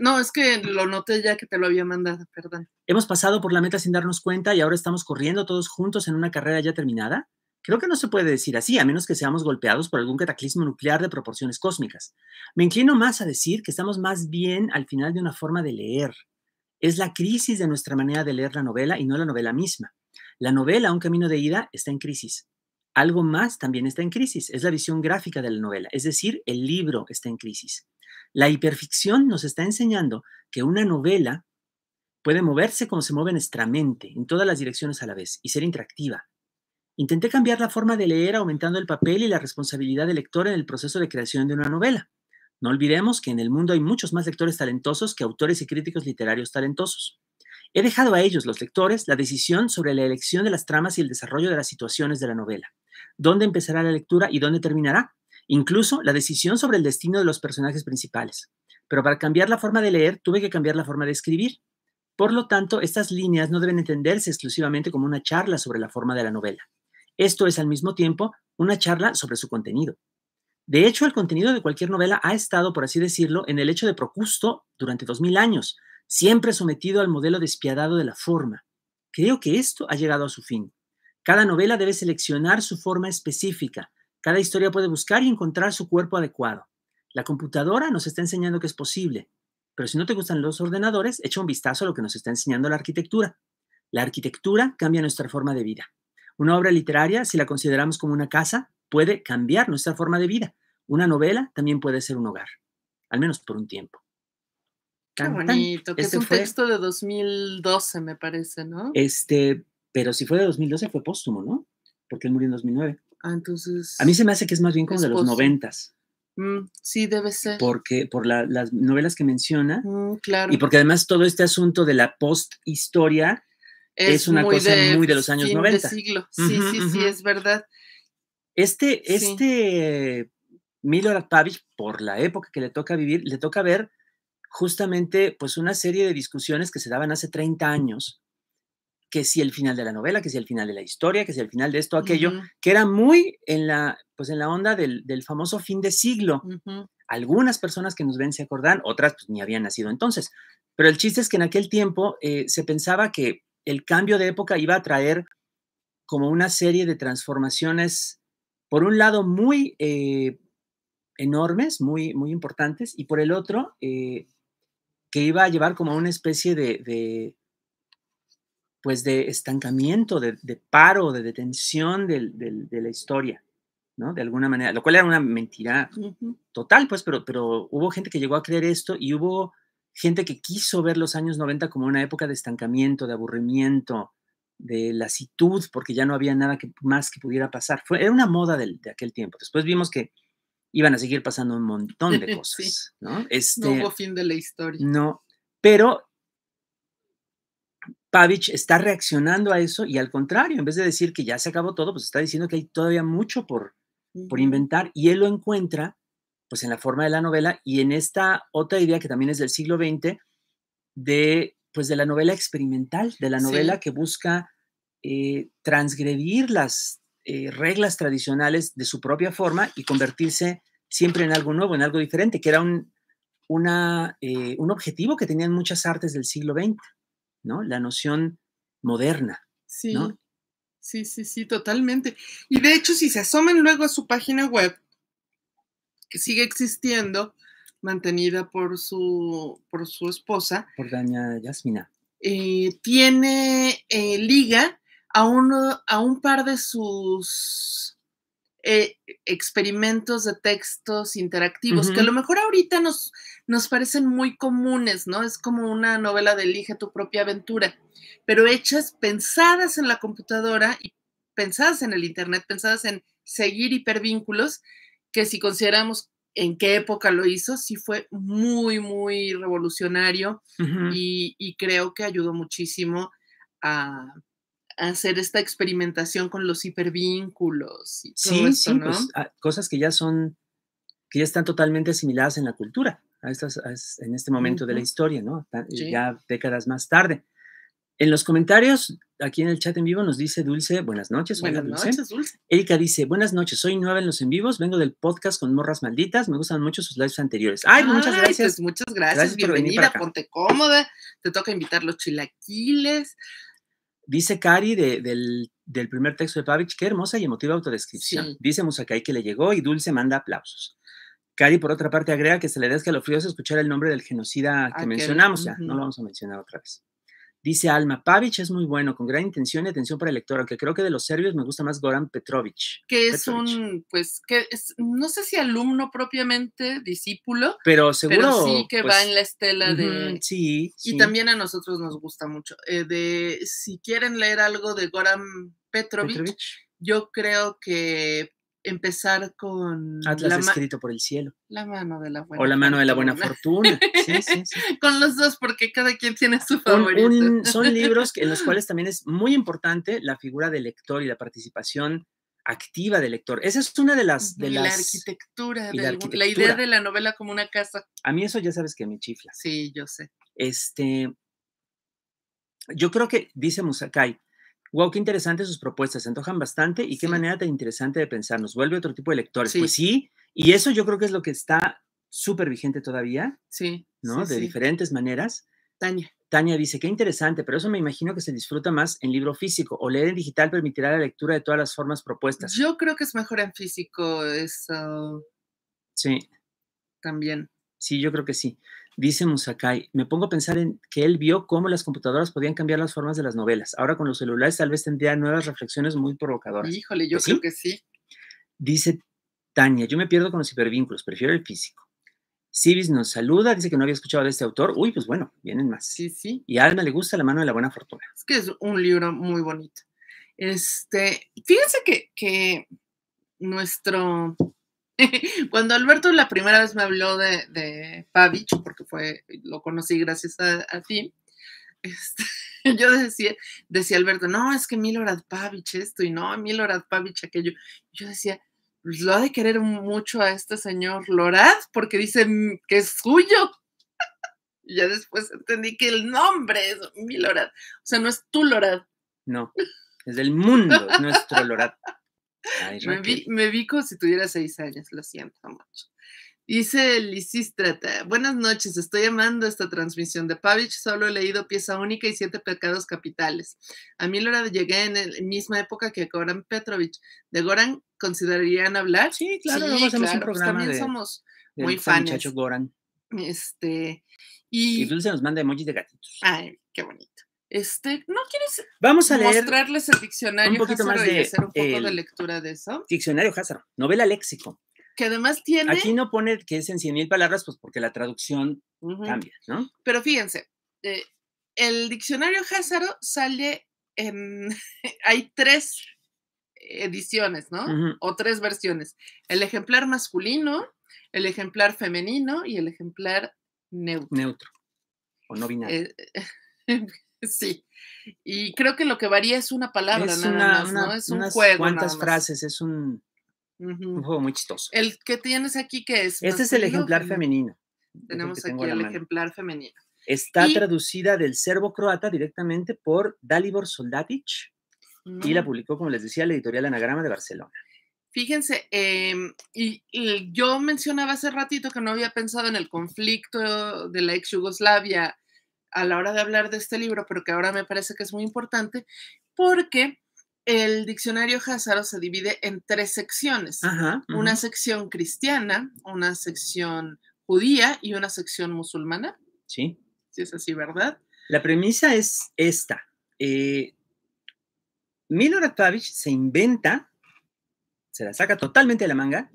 no, es que lo noté ya que te lo había mandado, perdón. Hemos pasado por la meta sin darnos cuenta y ahora estamos corriendo todos juntos en una carrera ya terminada. Creo que no se puede decir así, a menos que seamos golpeados por algún cataclismo nuclear de proporciones cósmicas. Me inclino más a decir que estamos más bien al final de una forma de leer. Es la crisis de nuestra manera de leer la novela y no la novela misma. La novela, un camino de ida, está en crisis. Algo más también está en crisis, es la visión gráfica de la novela, es decir, el libro está en crisis. La hiperficción nos está enseñando que una novela puede moverse como se mueve nuestra mente, en todas las direcciones a la vez, y ser interactiva. Intenté cambiar la forma de leer aumentando el papel y la responsabilidad del lector en el proceso de creación de una novela. No olvidemos que en el mundo hay muchos más lectores talentosos que autores y críticos literarios talentosos. He dejado a ellos, los lectores, la decisión sobre la elección de las tramas y el desarrollo de las situaciones de la novela dónde empezará la lectura y dónde terminará, incluso la decisión sobre el destino de los personajes principales. Pero para cambiar la forma de leer, tuve que cambiar la forma de escribir. Por lo tanto, estas líneas no deben entenderse exclusivamente como una charla sobre la forma de la novela. Esto es al mismo tiempo una charla sobre su contenido. De hecho, el contenido de cualquier novela ha estado, por así decirlo, en el hecho de Procusto durante 2.000 años, siempre sometido al modelo despiadado de la forma. Creo que esto ha llegado a su fin. Cada novela debe seleccionar su forma específica. Cada historia puede buscar y encontrar su cuerpo adecuado. La computadora nos está enseñando que es posible, pero si no te gustan los ordenadores, echa un vistazo a lo que nos está enseñando la arquitectura. La arquitectura cambia nuestra forma de vida. Una obra literaria, si la consideramos como una casa, puede cambiar nuestra forma de vida. Una novela también puede ser un hogar, al menos por un tiempo. Qué bonito, que es este un texto de 2012, me parece, ¿no? Este, pero si fue de 2012 fue póstumo, ¿no? Porque él murió en 2009. Ah, entonces. A mí se me hace que es más bien como de los noventas. Mm, sí, debe ser. Porque, por las novelas que menciona. Mm, claro. Y porque además todo este asunto de la post-historia es, una cosa muy de los años noventa. siglo. Sí, sí, sí, es verdad. Este, este Milorad Pavich, por la época que le toca vivir, le toca ver justamente pues una serie de discusiones que se daban hace 30 años que si el final de la novela, que si el final de la historia, que si el final de esto, aquello, que era muy en la, pues en la onda del, famoso fin de siglo. Algunas personas que nos ven se acordan, otras pues, ni habían nacido entonces. Pero el chiste es que en aquel tiempo eh, se pensaba que el cambio de época iba a traer como una serie de transformaciones, por un lado muy eh, enormes, muy, muy importantes, y por el otro, eh, que iba a llevar como una especie de pues de estancamiento, de, paro, de detención de la historia, ¿no? De alguna manera, lo cual era una mentira total, pues, pero, pero hubo gente que llegó a creer esto y hubo gente que quiso ver los años 90 como una época de estancamiento, de aburrimiento, de lasitud, porque ya no había nada más que pudiera pasar. Fue, era una moda de aquel tiempo. Después vimos que iban a seguir pasando un montón de cosas, ¿no? Este, no hubo fin de la historia. No, pero Pavich está reaccionando a eso y al contrario, en vez de decir que ya se acabó todo, pues está diciendo que hay todavía mucho por, por inventar y él lo encuentra pues en la forma de la novela y en esta otra idea que también es del siglo XX de pues de la novela experimental, de la novela que busca eh, transgredir las eh, reglas tradicionales de su propia forma y convertirse siempre en algo nuevo, en algo diferente, que era un, eh, un objetivo que tenían muchas artes del siglo XX. ¿no? La noción moderna. Sí. ¿no? Sí, sí, sí, totalmente. Y de hecho, si se asomen luego a su página web, que sigue existiendo, mantenida por su, por su esposa. Por Daña Yasmina. Eh, tiene eh, liga a, uno, a un par de sus eh, experimentos de textos interactivos, que a lo mejor ahorita nos, nos parecen muy comunes, ¿no? Es como una novela de elige tu propia aventura, pero hechas pensadas en la computadora y pensadas en el Internet, pensadas en seguir hipervínculos, que si consideramos en qué época lo hizo, sí fue muy, muy revolucionario y creo que ayudó muchísimo a hacer esta experimentación con los hipervínculos y todo sí, sí, pues, ah, cosas que ya son, que ya están totalmente asimiladas en la cultura, a estas, en este momento de la historia, ¿no? Eh, ya décadas más tarde. En los comentarios, aquí en el chat en vivo, nos dice Dulce, buenas noches. Buenas noches, Dulce. Erika dice, buenas noches, soy nueva en los en vivos, vengo del podcast con morras malditas, me gustan mucho sus lives anteriores. Ay, pues, muchas pues, gracias. muchas gracias, gracias bienvenida, ponte cómoda, te toca invitar los chilaquiles. Dice Cari del, primer texto de Pavich, qué hermosa y emotiva autodescripción. Dice Musakai que le llegó y Dulce manda aplausos. Cari, por otra parte, agrega que se le los fríos escuchar el nombre del genocida que ah, mencionamos, ya sea, no lo vamos a mencionar otra vez. Dice Alma, Pavic es muy bueno, con gran intención y atención para el lector, aunque creo que de los serbios me gusta más Goran Petrovic. Que es un, pues, que es, no sé si alumno propiamente, discípulo. Pero seguro. sí que va pues en la estela de. sí, Y también a nosotros nos gusta mucho. Eh, de, si quieren leer algo de Goran Petrovic, yo creo que empezar con... Atlas escrito por el cielo. La mano de la buena O la mano de la buena fortuna. con los dos, porque cada quien tiene su favorito. son libros en los cuales también es muy importante la figura del lector y la participación activa del lector. Esa es una de las... De la, arquitectura, de la La idea de la novela como una casa. A mí eso ya sabes que me chifla. Sí, yo sé. Este, yo creo que, dice Musakai, Wow, qué interesante sus propuestas, se antojan bastante y qué manera tan interesante de pensar, nos vuelve otro tipo de lectores. Pues sí, y eso yo creo que es lo que está súper vigente todavía. Sí. ¿No? de diferentes maneras. Tania. Tania dice, qué interesante, pero eso me imagino que se disfruta más en libro físico o leer en digital permitirá la lectura de todas las formas propuestas. Yo creo que es mejor en físico eso. Sí. También. Sí, yo creo que sí. Dice Musakai, me pongo a pensar en que él vio cómo las computadoras podían cambiar las formas de las novelas. Ahora con los celulares tal vez tendría nuevas reflexiones muy provocadoras. Híjole, yo ¿Pues creo que sí. Dice Tania, yo me pierdo con los hipervínculos, prefiero el físico. Sibis nos saluda, dice que no había escuchado de este autor. Uy, pues bueno, vienen más. Sí, sí. Y a Alma le gusta La mano de la buena fortuna. Es que es un libro muy bonito. Este, fíjense que, que nuestro Cuando Alberto la primera vez me habló de, Pavich, porque fue, lo conocí gracias a, ti, este, yo decía, decía Alberto, no, es que Milorad Pavich esto y no, Milorad Pavich aquello. Yo decía, pues lo ha de querer mucho a este señor Lorad porque dice mm, que es suyo. y ya después entendí que el nombre es Milorad. O sea, no es tu Lorad. No, es del mundo, es nuestro Lorad me, vi, como si tuviera seis años, lo siento mucho. Dice Lisístrata, buenas noches, estoy amando esta transmisión de Pavich, solo he leído Pieza Única y Siete Pecados Capitales. A mí de llegué en la misma época que Goran Petrovich. ¿De Goran considerarían hablar? Sí, claro, sí, hacemos un pues programa también somos muy fans. Goran. Este, y... Pues se nos manda emojis de gatitos. Ay, qué bonito. Este, ¿no quieres Vamos a leer mostrarles el diccionario un poquito más de, un poco de lectura de eso? Diccionario Hazaro, novela léxico. Que además tiene. Aquí no pone que es en mil palabras, pues porque la traducción cambia, ¿no? Pero fíjense, eh, el diccionario Házaro sale en. hay tres ediciones, ¿no? O tres versiones: el ejemplar masculino, el ejemplar femenino y el ejemplar neutro. Neutro. O no binario. Eh, Sí. Y creo que lo que varía es una palabra, nada más, ¿no? Es un juego. ¿Cuántas frases? Es un, juego muy chistoso. ¿El que tienes aquí que es? Este es el ejemplar femenino. Tenemos aquí el ejemplar femenino. Está traducida del serbo-croata directamente por Dalibor Soldatic y la publicó, como les decía, la editorial Anagrama de Barcelona. Fíjense, em, y, yo mencionaba hace ratito que no había pensado en el conflicto de la ex Yugoslavia a la hora de hablar de este libro, pero que ahora me parece que es muy importante, porque el diccionario Hazaro se divide en tres secciones. Una sección cristiana, una sección judía y una sección musulmana. Sí. Si es así, ¿verdad? La premisa es esta. Eh, Milorad se inventa, se la saca totalmente de la manga,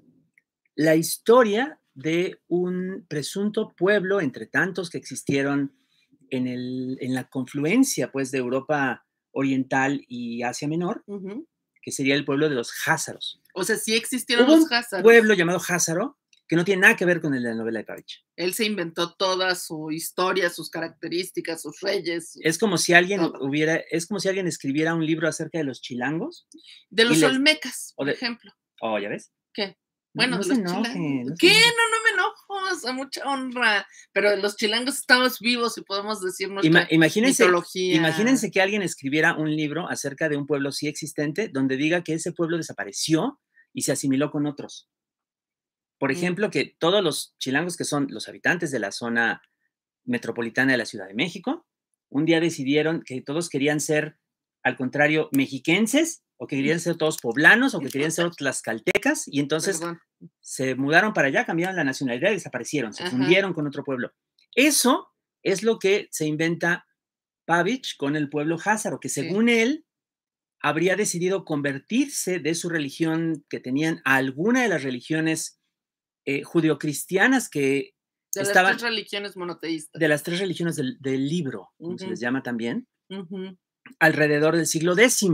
la historia de un presunto pueblo entre tantos que existieron en, el, en la confluencia pues de Europa Oriental y Asia Menor, que sería el pueblo de los Házaros. O sea, sí existieron los Házaros. Un pueblo llamado Házaro que no tiene nada que ver con el de la novela de Pavich. Él se inventó toda su historia, sus características, sus reyes. Es como si alguien hubiera, es como si alguien escribiera un libro acerca de los chilangos. De los olmecas, por ejemplo. Oh, ya ves. ¿Qué? Bueno, los ¿Qué? No, no me enojo, a mucha honra. Pero los chilangos estamos vivos y podemos decir nuestra imagínense, Imagínense que alguien escribiera un libro acerca de un pueblo sí existente donde diga que ese pueblo desapareció y se asimiló con otros. Por mm. ejemplo, que todos los chilangos que son los habitantes de la zona metropolitana de la Ciudad de México, un día decidieron que todos querían ser, al contrario, mexiquenses o que querían ser todos poblanos, o que querían ser tlaxcaltecas, y entonces se mudaron para allá, cambiaron la nacionalidad y desaparecieron, se fundieron con otro pueblo. Eso es lo que se inventa Pavich con el pueblo házaro, que según él habría decidido convertirse de su religión que tenían a alguna de las religiones eh, cristianas que de las tres religiones monoteístas. De las tres religiones del, libro, como se les llama también, alrededor del siglo X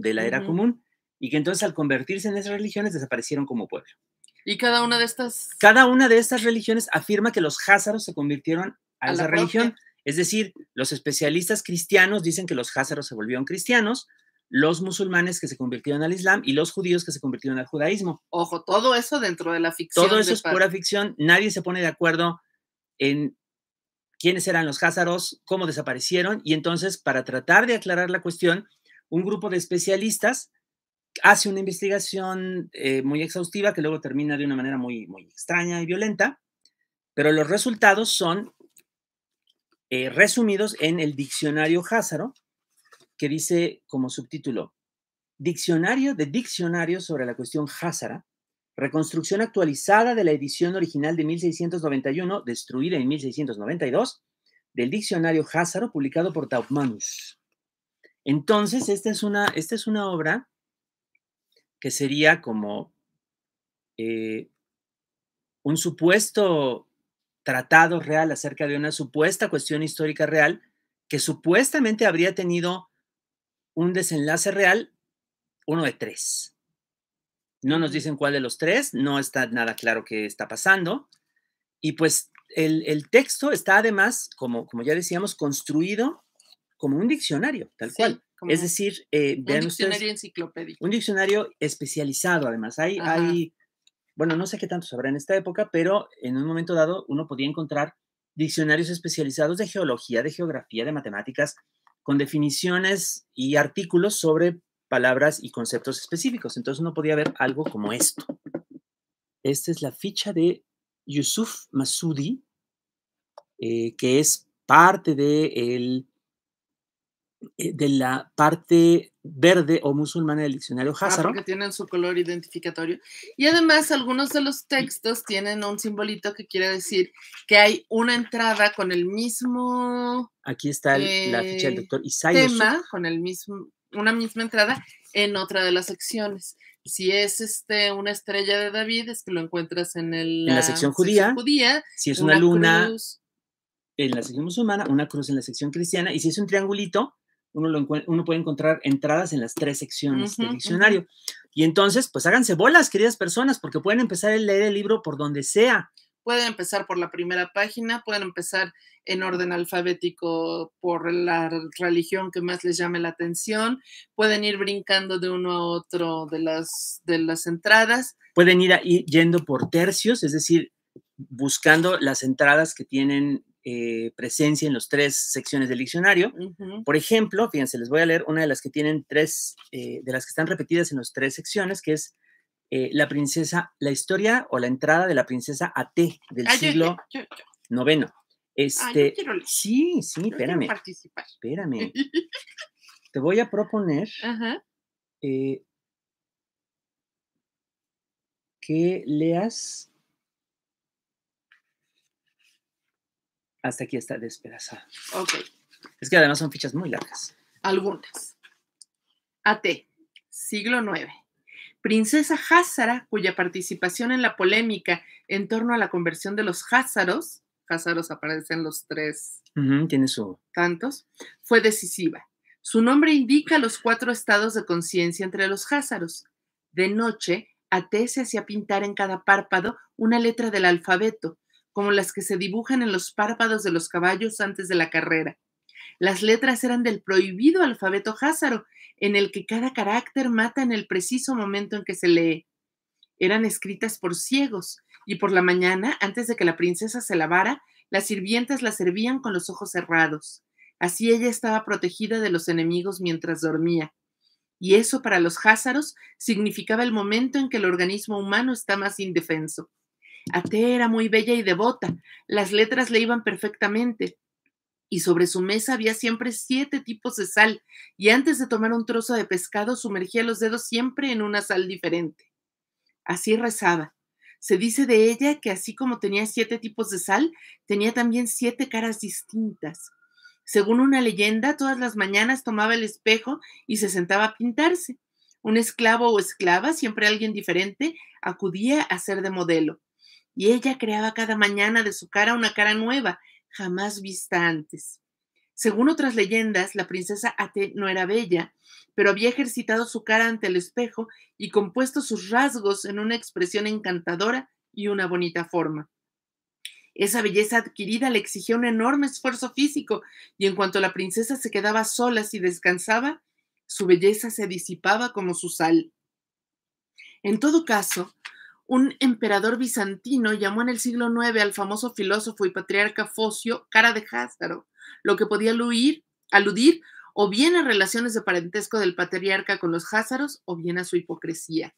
de la era común y que entonces al convertirse en esas religiones desaparecieron como pueblo. ¿Y cada una de estas? Cada una de estas religiones afirma que los házaros se convirtieron a, esa religión. Es decir, los especialistas cristianos dicen que los házaros se volvieron cristianos, los musulmanes que se convirtieron al Islam y los judíos que se convirtieron al judaísmo. Ojo, todo eso dentro de la ficción. Todo eso es pura ficción. Nadie se pone de acuerdo en quiénes eran los házaros, cómo desaparecieron. Y entonces, para tratar de aclarar la cuestión, un grupo de especialistas hace una investigación eh, muy exhaustiva que luego termina de una manera muy, muy extraña y violenta, pero los resultados son eh, resumidos en el diccionario Házaro, que dice como subtítulo, Diccionario de Diccionarios sobre la cuestión Házara, reconstrucción actualizada de la edición original de 1691, destruida en 1692, del diccionario Házaro, publicado por Taubmanus. Entonces, esta es una, esta es una obra que sería como eh, un supuesto tratado real acerca de una supuesta cuestión histórica real que supuestamente habría tenido un desenlace real, uno de tres. No nos dicen cuál de los tres, no está nada claro qué está pasando. Y pues el, texto está además, como, como ya decíamos, construido como un diccionario, tal cual. Es decir, eh, un diccionario enciclopédico. Un diccionario especializado, además. Hay, bueno, no sé qué tanto habrá en esta época, pero en un momento dado uno podía encontrar diccionarios especializados de geología, de geografía, de matemáticas, con definiciones y artículos sobre palabras y conceptos específicos. Entonces uno podía ver algo como esto. Esta es la ficha de Yusuf Masudi, eh, que es parte del el eh, de la parte verde o musulmana del diccionario ah, Hazaro. porque tienen su color identificatorio. Y además algunos de los textos tienen un simbolito que quiere decir que hay una entrada con el mismo... Aquí está la ficha del eh, doctor Isaias. Tema, con el mismo, una misma entrada en otra de las secciones. Si es este una estrella de David, es que lo encuentras en, la, sección, judía. Si es una, luna en la sección musulmana, una cruz en la sección cristiana. Y si es un triangulito, uno, lo uno puede encontrar entradas en las tres secciones del diccionario. Y entonces, pues háganse bolas, queridas personas, porque pueden empezar a leer el libro por donde sea. Pueden empezar por la primera página, pueden empezar en orden alfabético por la religión que más les llame la atención, pueden ir brincando de uno a otro de las, de las entradas. Pueden ir, ir yendo por tercios, es decir, buscando las entradas que tienen eh, presencia en las tres secciones del diccionario. Por ejemplo, fíjense, les voy a leer una de las que tienen tres, eh, de las que están repetidas en las tres secciones, que es eh, la princesa, la historia o la entrada de la princesa AT del ah, siglo noveno. Ah, este, sí, sí, espérame. Espérame. Te voy a proponer que leas Hasta aquí está despedazada. Ok. Es que además son fichas muy largas. Algunas. AT, siglo IX. Princesa Házara, cuya participación en la polémica en torno a la conversión de los Házaros, Házaros aparecen los tres, tiene su tantos, fue decisiva. Su nombre indica los cuatro estados de conciencia entre los Házaros. De noche, A.T. se hacía pintar en cada párpado una letra del alfabeto, como las que se dibujan en los párpados de los caballos antes de la carrera. Las letras eran del prohibido alfabeto házaro, en el que cada carácter mata en el preciso momento en que se lee. Eran escritas por ciegos, y por la mañana, antes de que la princesa se lavara, las sirvientas la servían con los ojos cerrados. Así ella estaba protegida de los enemigos mientras dormía. Y eso para los házaros, significaba el momento en que el organismo humano está más indefenso. Ate era muy bella y devota, las letras le iban perfectamente, y sobre su mesa había siempre siete tipos de sal, y antes de tomar un trozo de pescado sumergía los dedos siempre en una sal diferente. Así rezaba. Se dice de ella que así como tenía siete tipos de sal, tenía también siete caras distintas. Según una leyenda, todas las mañanas tomaba el espejo y se sentaba a pintarse. Un esclavo o esclava, siempre alguien diferente, acudía a ser de modelo y ella creaba cada mañana de su cara una cara nueva, jamás vista antes. Según otras leyendas, la princesa Ate no era bella, pero había ejercitado su cara ante el espejo y compuesto sus rasgos en una expresión encantadora y una bonita forma. Esa belleza adquirida le exigía un enorme esfuerzo físico, y en cuanto la princesa se quedaba sola y descansaba, su belleza se disipaba como su sal. En todo caso, un emperador bizantino llamó en el siglo IX al famoso filósofo y patriarca Focio cara de Jázaro, lo que podía aludir, o bien a relaciones de parentesco del patriarca con los Jásaros o bien a su hipocresía.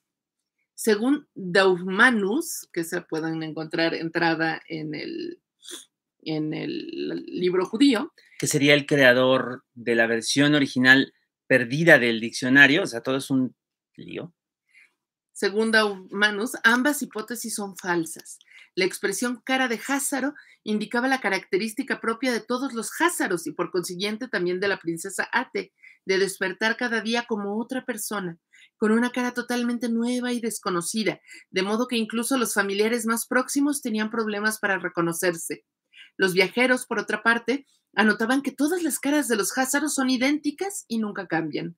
Según Daumanus, que se pueden encontrar entrada en el, en el libro judío. Que sería el creador de la versión original perdida del diccionario, o sea, todo es un lío. Segunda Humanos, ambas hipótesis son falsas. La expresión cara de Házaro indicaba la característica propia de todos los Házaros y por consiguiente también de la princesa Ate, de despertar cada día como otra persona, con una cara totalmente nueva y desconocida, de modo que incluso los familiares más próximos tenían problemas para reconocerse. Los viajeros, por otra parte, anotaban que todas las caras de los Házaros son idénticas y nunca cambian.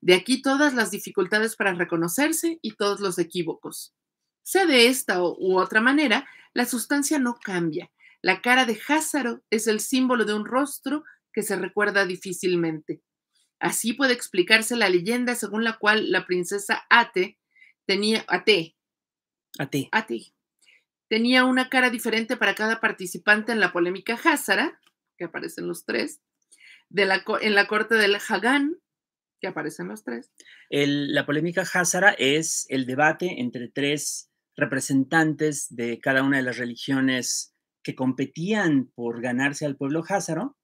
De aquí todas las dificultades para reconocerse y todos los equívocos. Sea de esta u otra manera, la sustancia no cambia. La cara de Házaro es el símbolo de un rostro que se recuerda difícilmente. Así puede explicarse la leyenda según la cual la princesa Ate tenía Ate, Ate. Ate tenía una cara diferente para cada participante en la polémica Házara, que aparecen los tres, de en la corte del Hagán, que aparecen los tres. El, la polémica Hazara es el debate entre tres representantes de cada una de las religiones que competían por ganarse al pueblo házaro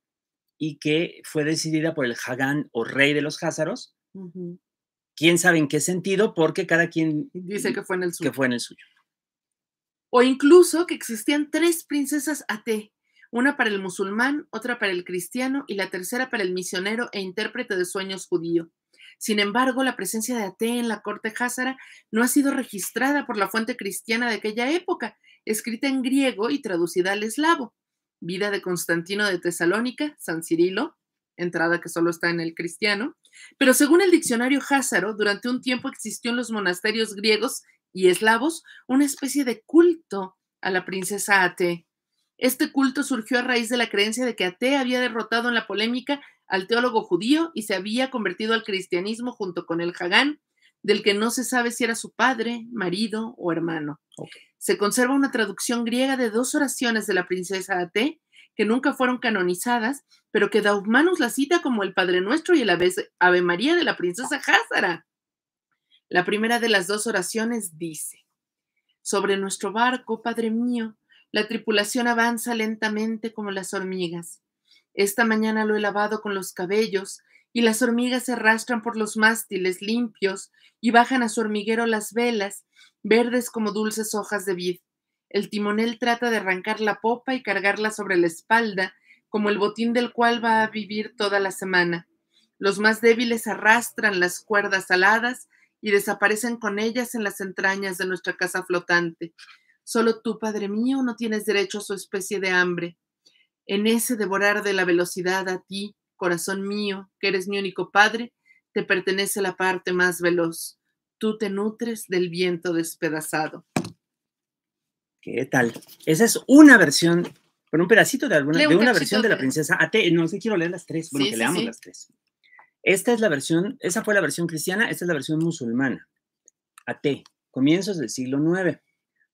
y que fue decidida por el Hagán o rey de los házaros. Quién sabe en qué sentido, porque cada quien dice que fue en el suyo. Que fue en el suyo. O incluso que existían tres princesas Ate una para el musulmán, otra para el cristiano y la tercera para el misionero e intérprete de sueños judío. Sin embargo, la presencia de Ate en la corte házara no ha sido registrada por la fuente cristiana de aquella época, escrita en griego y traducida al eslavo. Vida de Constantino de Tesalónica, San Cirilo, entrada que solo está en el cristiano, pero según el diccionario Házaro, durante un tiempo existió en los monasterios griegos y eslavos una especie de culto a la princesa Ate, este culto surgió a raíz de la creencia de que Até había derrotado en la polémica al teólogo judío y se había convertido al cristianismo junto con el Hagán, del que no se sabe si era su padre, marido o hermano. Se conserva una traducción griega de dos oraciones de la princesa Ate, que nunca fueron canonizadas, pero que humanos la cita como el Padre Nuestro y el Ave, María de la princesa Házara. La primera de las dos oraciones dice, Sobre nuestro barco, Padre mío, la tripulación avanza lentamente como las hormigas. Esta mañana lo he lavado con los cabellos y las hormigas se arrastran por los mástiles limpios y bajan a su hormiguero las velas, verdes como dulces hojas de vid. El timonel trata de arrancar la popa y cargarla sobre la espalda, como el botín del cual va a vivir toda la semana. Los más débiles arrastran las cuerdas aladas y desaparecen con ellas en las entrañas de nuestra casa flotante. Solo tú, Padre mío, no tienes derecho a su especie de hambre. En ese devorar de la velocidad a ti, corazón mío, que eres mi único Padre, te pertenece la parte más veloz. Tú te nutres del viento despedazado. ¿Qué tal? Esa es una versión, por un pedacito de alguna, de una versión de la princesa Ate. No sé, quiero leer las tres. Bueno, que leamos las tres. Esta es la versión, esa fue la versión cristiana, esta es la versión musulmana. Ate, comienzos del siglo IX.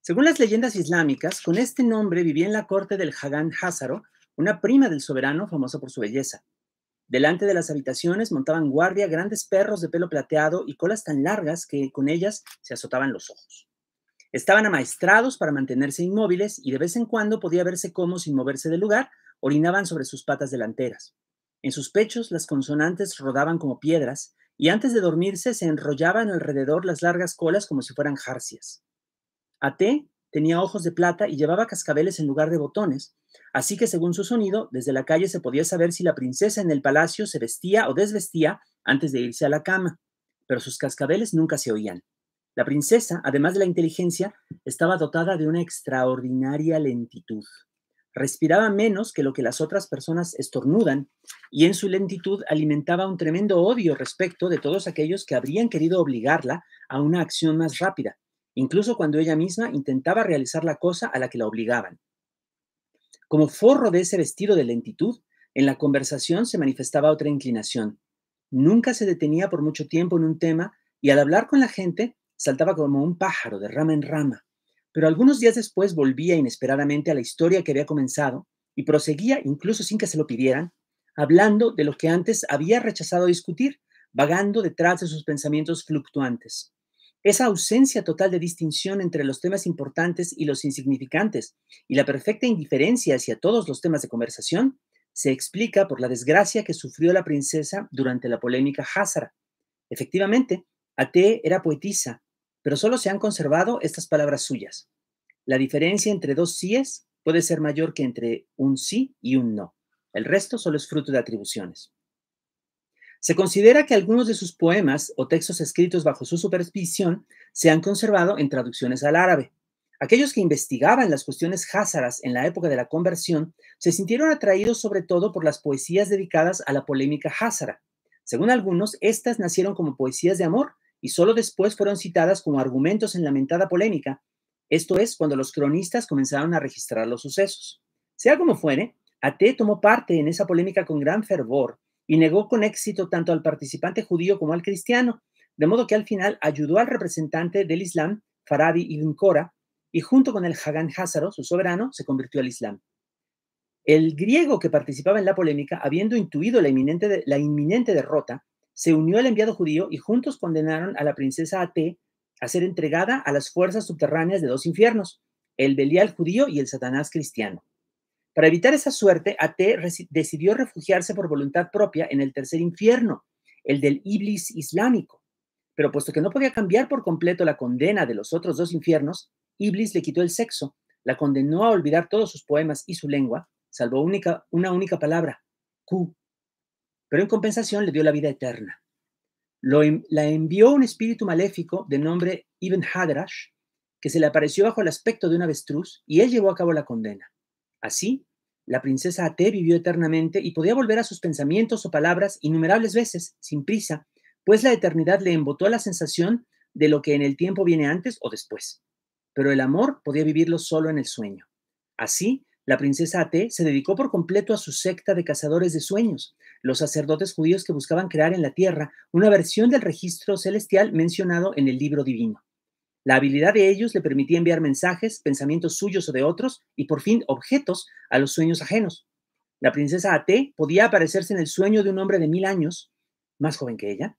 Según las leyendas islámicas, con este nombre vivía en la corte del Hagán Házaro, una prima del soberano famosa por su belleza. Delante de las habitaciones montaban guardia grandes perros de pelo plateado y colas tan largas que con ellas se azotaban los ojos. Estaban amaestrados para mantenerse inmóviles y de vez en cuando podía verse cómo, sin moverse del lugar, orinaban sobre sus patas delanteras. En sus pechos las consonantes rodaban como piedras y antes de dormirse se enrollaban alrededor las largas colas como si fueran jarcias. Até tenía ojos de plata y llevaba cascabeles en lugar de botones, así que según su sonido, desde la calle se podía saber si la princesa en el palacio se vestía o desvestía antes de irse a la cama, pero sus cascabeles nunca se oían. La princesa, además de la inteligencia, estaba dotada de una extraordinaria lentitud. Respiraba menos que lo que las otras personas estornudan y en su lentitud alimentaba un tremendo odio respecto de todos aquellos que habrían querido obligarla a una acción más rápida incluso cuando ella misma intentaba realizar la cosa a la que la obligaban. Como forro de ese vestido de lentitud, en la conversación se manifestaba otra inclinación. Nunca se detenía por mucho tiempo en un tema y al hablar con la gente saltaba como un pájaro de rama en rama. Pero algunos días después volvía inesperadamente a la historia que había comenzado y proseguía, incluso sin que se lo pidieran, hablando de lo que antes había rechazado discutir, vagando detrás de sus pensamientos fluctuantes esa ausencia total de distinción entre los temas importantes y los insignificantes, y la perfecta indiferencia hacia todos los temas de conversación, se explica por la desgracia que sufrió la princesa durante la polémica Hazara. Efectivamente, Ate era poetisa, pero solo se han conservado estas palabras suyas. La diferencia entre dos síes puede ser mayor que entre un sí y un no. El resto solo es fruto de atribuciones. Se considera que algunos de sus poemas o textos escritos bajo su supervisión se han conservado en traducciones al árabe. Aquellos que investigaban las cuestiones házaras en la época de la conversión se sintieron atraídos sobre todo por las poesías dedicadas a la polémica házara. Según algunos, estas nacieron como poesías de amor y solo después fueron citadas como argumentos en lamentada polémica, esto es, cuando los cronistas comenzaron a registrar los sucesos. Sea como fuere, Até tomó parte en esa polémica con gran fervor y negó con éxito tanto al participante judío como al cristiano, de modo que al final ayudó al representante del Islam, Farabi ibn Kora, y junto con el Hagan Házaro, su soberano, se convirtió al Islam. El griego que participaba en la polémica, habiendo intuido la inminente, la inminente derrota, se unió al enviado judío y juntos condenaron a la princesa Ate a ser entregada a las fuerzas subterráneas de dos infiernos, el Belial judío y el Satanás cristiano. Para evitar esa suerte, Ate decidió refugiarse por voluntad propia en el tercer infierno, el del Iblis islámico. Pero puesto que no podía cambiar por completo la condena de los otros dos infiernos, Iblis le quitó el sexo, la condenó a olvidar todos sus poemas y su lengua, salvo única, una única palabra, Q. Pero en compensación le dio la vida eterna. la envió un espíritu maléfico de nombre Ibn Hadrash, que se le apareció bajo el aspecto de un avestruz, y él llevó a cabo la condena. Así, la princesa Ate vivió eternamente y podía volver a sus pensamientos o palabras innumerables veces, sin prisa, pues la eternidad le embotó la sensación de lo que en el tiempo viene antes o después. Pero el amor podía vivirlo solo en el sueño. Así, la princesa Ate se dedicó por completo a su secta de cazadores de sueños, los sacerdotes judíos que buscaban crear en la tierra una versión del registro celestial mencionado en el libro divino. La habilidad de ellos le permitía enviar mensajes, pensamientos suyos o de otros, y por fin objetos a los sueños ajenos. La princesa Ate podía aparecerse en el sueño de un hombre de mil años, más joven que ella,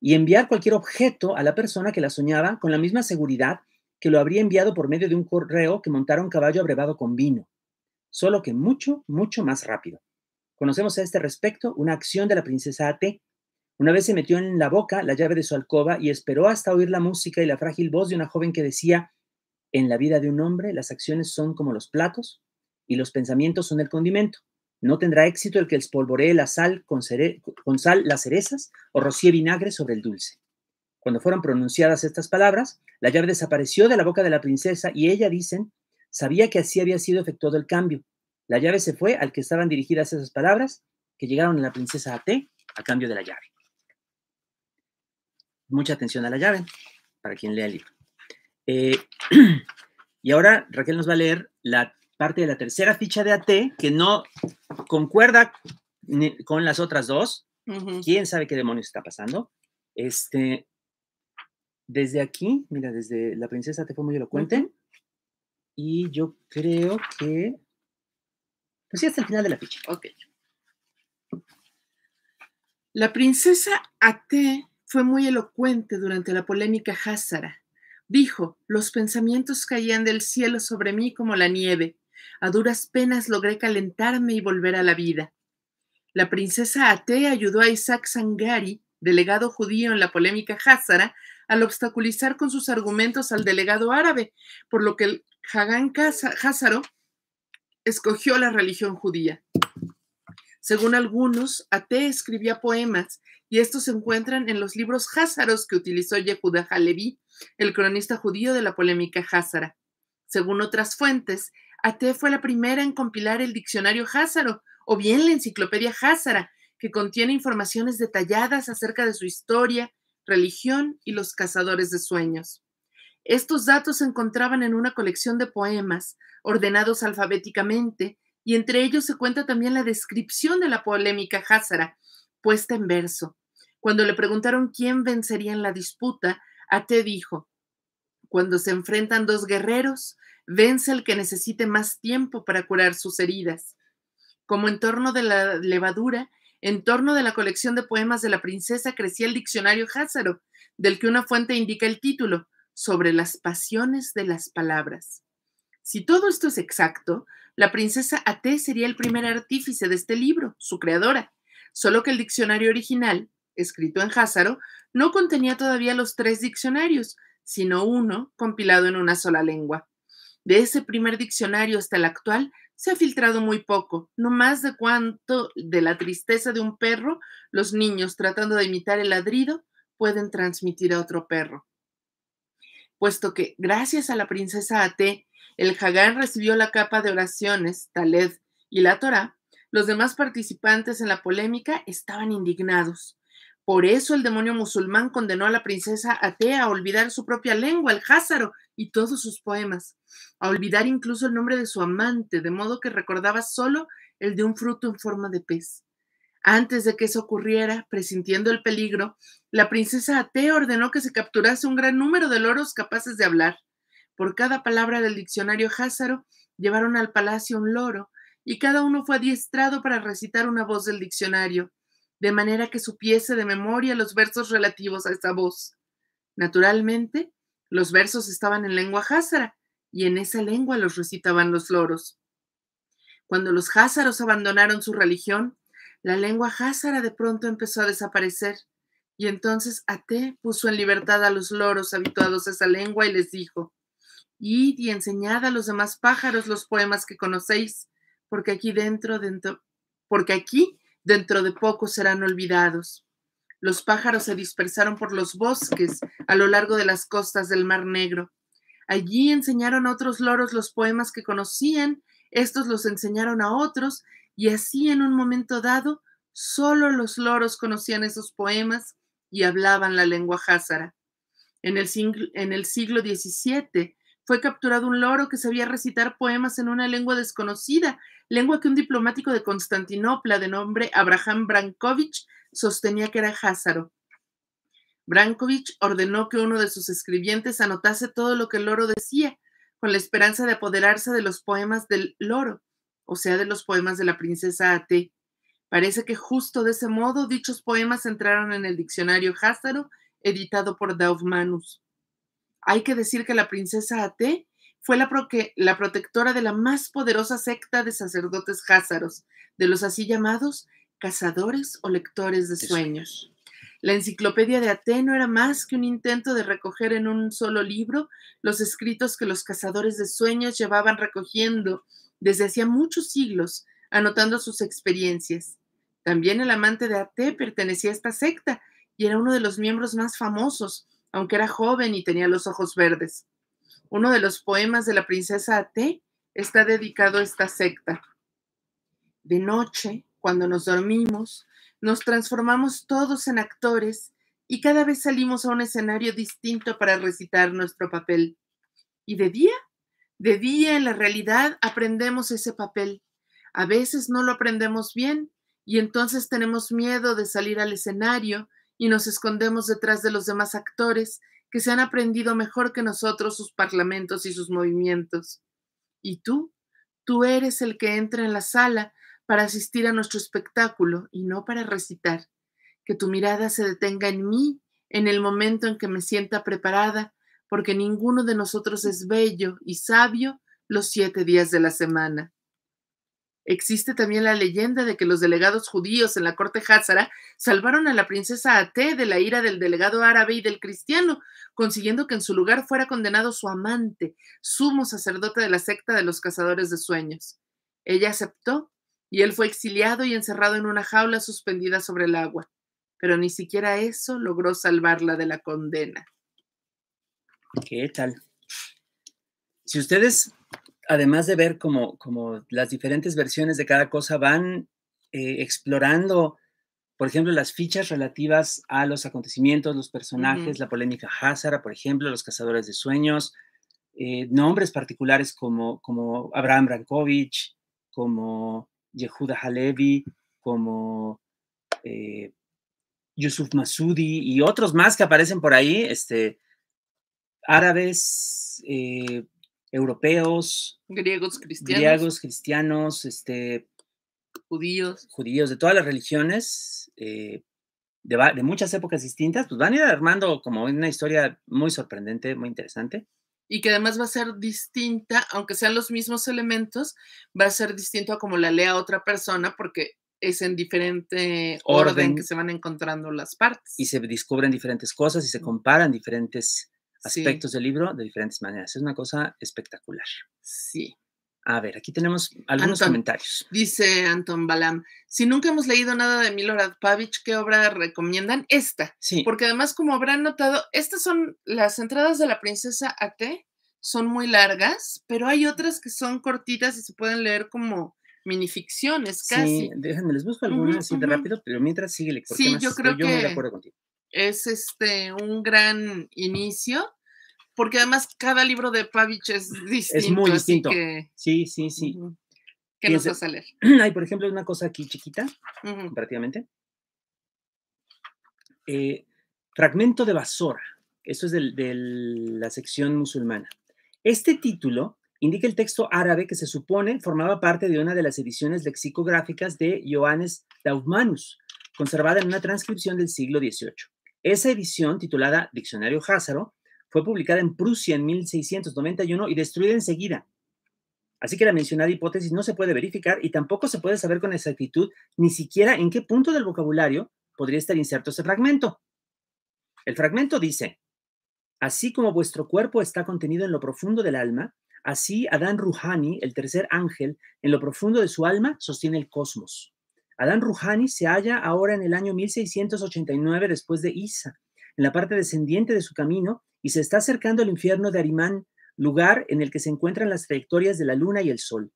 y enviar cualquier objeto a la persona que la soñaba con la misma seguridad que lo habría enviado por medio de un correo que montara un caballo abrevado con vino, solo que mucho, mucho más rápido. Conocemos a este respecto una acción de la princesa Ate una vez se metió en la boca la llave de su alcoba y esperó hasta oír la música y la frágil voz de una joven que decía, en la vida de un hombre las acciones son como los platos y los pensamientos son el condimento. No tendrá éxito el que espolvoree la sal con, sal las cerezas o rocíe vinagre sobre el dulce. Cuando fueron pronunciadas estas palabras, la llave desapareció de la boca de la princesa y ella, dicen, sabía que así había sido efectuado el cambio. La llave se fue al que estaban dirigidas esas palabras que llegaron a la princesa Ate a cambio de la llave mucha atención a la llave para quien lea el libro. Eh, y ahora Raquel nos va a leer la parte de la tercera ficha de AT que no concuerda con las otras dos. ¿Quién sabe qué demonios está pasando? Este, desde aquí, mira, desde la princesa te fue muy elocuente. Uh Y yo creo que... Pues sí, hasta el final de la ficha. Ok. La princesa Ate fue muy elocuente durante la polémica Házara. Dijo, los pensamientos caían del cielo sobre mí como la nieve. A duras penas logré calentarme y volver a la vida. La princesa Ate ayudó a Isaac Sangari, delegado judío en la polémica Házara, al obstaculizar con sus argumentos al delegado árabe, por lo que el Hagan Házaro escogió la religión judía. Según algunos, Ate escribía poemas y estos se encuentran en los libros házaros que utilizó Yehuda Halevi, el cronista judío de la polémica házara. Según otras fuentes, Ate fue la primera en compilar el diccionario házaro o bien la enciclopedia házara, que contiene informaciones detalladas acerca de su historia, religión y los cazadores de sueños. Estos datos se encontraban en una colección de poemas, ordenados alfabéticamente, y entre ellos se cuenta también la descripción de la polémica Házara, puesta en verso. Cuando le preguntaron quién vencería en la disputa, Ate dijo, cuando se enfrentan dos guerreros, vence el que necesite más tiempo para curar sus heridas. Como en torno de la levadura, en torno de la colección de poemas de la princesa crecía el diccionario Házaro, del que una fuente indica el título, sobre las pasiones de las palabras. Si todo esto es exacto, la princesa Ate sería el primer artífice de este libro, su creadora, solo que el diccionario original, escrito en Házaro, no contenía todavía los tres diccionarios, sino uno compilado en una sola lengua. De ese primer diccionario hasta el actual se ha filtrado muy poco, no más de cuanto de la tristeza de un perro los niños tratando de imitar el ladrido pueden transmitir a otro perro puesto que gracias a la princesa Ate, el Hagán recibió la capa de oraciones, Taled y la Torá, los demás participantes en la polémica estaban indignados. Por eso el demonio musulmán condenó a la princesa Ate a olvidar su propia lengua, el házaro y todos sus poemas, a olvidar incluso el nombre de su amante, de modo que recordaba solo el de un fruto en forma de pez. Antes de que eso ocurriera, presintiendo el peligro, la princesa atea ordenó que se capturase un gran número de loros capaces de hablar. Por cada palabra del diccionario Házaro, llevaron al palacio un loro, y cada uno fue adiestrado para recitar una voz del diccionario, de manera que supiese de memoria los versos relativos a esa voz. Naturalmente, los versos estaban en lengua házara, y en esa lengua los recitaban los loros. Cuando los házaros abandonaron su religión, la lengua házara de pronto empezó a desaparecer, y entonces Até puso en libertad a los loros habituados a esa lengua y les dijo, Id y enseñad a los demás pájaros los poemas que conocéis, porque aquí dentro, dentro, porque aquí dentro de poco serán olvidados. Los pájaros se dispersaron por los bosques a lo largo de las costas del Mar Negro. Allí enseñaron a otros loros los poemas que conocían, estos los enseñaron a otros, y así en un momento dado, solo los loros conocían esos poemas y hablaban la lengua házara. En el, siglo, XVII fue capturado un loro que sabía recitar poemas en una lengua desconocida, lengua que un diplomático de Constantinopla de nombre Abraham Brankovich sostenía que era házaro. Brankovich ordenó que uno de sus escribientes anotase todo lo que el loro decía, con la esperanza de apoderarse de los poemas del loro o sea, de los poemas de la princesa Ate. Parece que justo de ese modo dichos poemas entraron en el diccionario Házaro, editado por Daufmanus. Hay que decir que la princesa Ate fue la, protectora de la más poderosa secta de sacerdotes házaros, de los así llamados cazadores o lectores de sueños. La enciclopedia de no era más que un intento de recoger en un solo libro los escritos que los cazadores de sueños llevaban recogiendo desde hacía muchos siglos, anotando sus experiencias. También el amante de Ate pertenecía a esta secta y era uno de los miembros más famosos, aunque era joven y tenía los ojos verdes. Uno de los poemas de la princesa Ate está dedicado a esta secta. De noche, cuando nos dormimos, nos transformamos todos en actores y cada vez salimos a un escenario distinto para recitar nuestro papel. Y de día de día en la realidad aprendemos ese papel. A veces no lo aprendemos bien y entonces tenemos miedo de salir al escenario y nos escondemos detrás de los demás actores que se han aprendido mejor que nosotros sus parlamentos y sus movimientos. Y tú, tú eres el que entra en la sala para asistir a nuestro espectáculo y no para recitar. Que tu mirada se detenga en mí en el momento en que me sienta preparada porque ninguno de nosotros es bello y sabio los siete días de la semana. Existe también la leyenda de que los delegados judíos en la corte házara salvaron a la princesa Até de la ira del delegado árabe y del cristiano, consiguiendo que en su lugar fuera condenado su amante, sumo sacerdote de la secta de los cazadores de sueños. Ella aceptó y él fue exiliado y encerrado en una jaula suspendida sobre el agua, pero ni siquiera eso logró salvarla de la condena. ¿Qué tal? Si ustedes, además de ver como, las diferentes versiones de cada cosa, van eh, explorando, por ejemplo, las fichas relativas a los acontecimientos, los personajes, la polémica Hazara, por ejemplo, los cazadores de sueños, eh, nombres particulares como, como Abraham Brankovich, como Yehuda Halevi, como eh, Yusuf Masudi y otros más que aparecen por ahí, este, árabes, eh, europeos, griegos cristianos, este, judíos. judíos de todas las religiones, eh, de, muchas épocas distintas, pues van a ir armando como una historia muy sorprendente, muy interesante. Y que además va a ser distinta, aunque sean los mismos elementos, va a ser distinto a como la lea otra persona, porque es en diferente orden que se van encontrando las partes. Y se descubren diferentes cosas y se comparan diferentes aspectos del libro de diferentes maneras. Es una cosa espectacular. Sí. A ver, aquí tenemos algunos comentarios. Dice Anton Balam, si nunca hemos leído nada de Milorad Pavich, ¿qué obra recomiendan? Esta. Sí. Porque además, como habrán notado, estas son las entradas de la princesa Ate, son muy largas, pero hay otras que son cortitas y se pueden leer como minificciones casi. Sí, déjenme, les busco algunas así de rápido, pero mientras sigue porque yo creo de acuerdo contigo es este un gran inicio, porque además cada libro de Pavich es distinto. Es muy distinto. Sí, sí, sí. ¿Qué nos vas a leer? Hay, por ejemplo, una cosa aquí chiquita, prácticamente. Eh, fragmento de basora. Eso es de la sección musulmana. Este título indica el texto árabe que se supone formaba parte de una de las ediciones lexicográficas de Johannes Daumanus, conservada en una transcripción del siglo XVIII. Esa edición, titulada Diccionario Házaro, fue publicada en Prusia en 1691 y destruida enseguida. Así que la mencionada hipótesis no se puede verificar y tampoco se puede saber con exactitud ni siquiera en qué punto del vocabulario podría estar inserto ese fragmento. El fragmento dice, así como vuestro cuerpo está contenido en lo profundo del alma, así Adán Ruhani, el tercer ángel, en lo profundo de su alma sostiene el cosmos. Adán Rouhani se halla ahora en el año 1689 después de Isa, en la parte descendiente de su camino, y se está acercando al infierno de Arimán, lugar en el que se encuentran las trayectorias de la luna y el sol.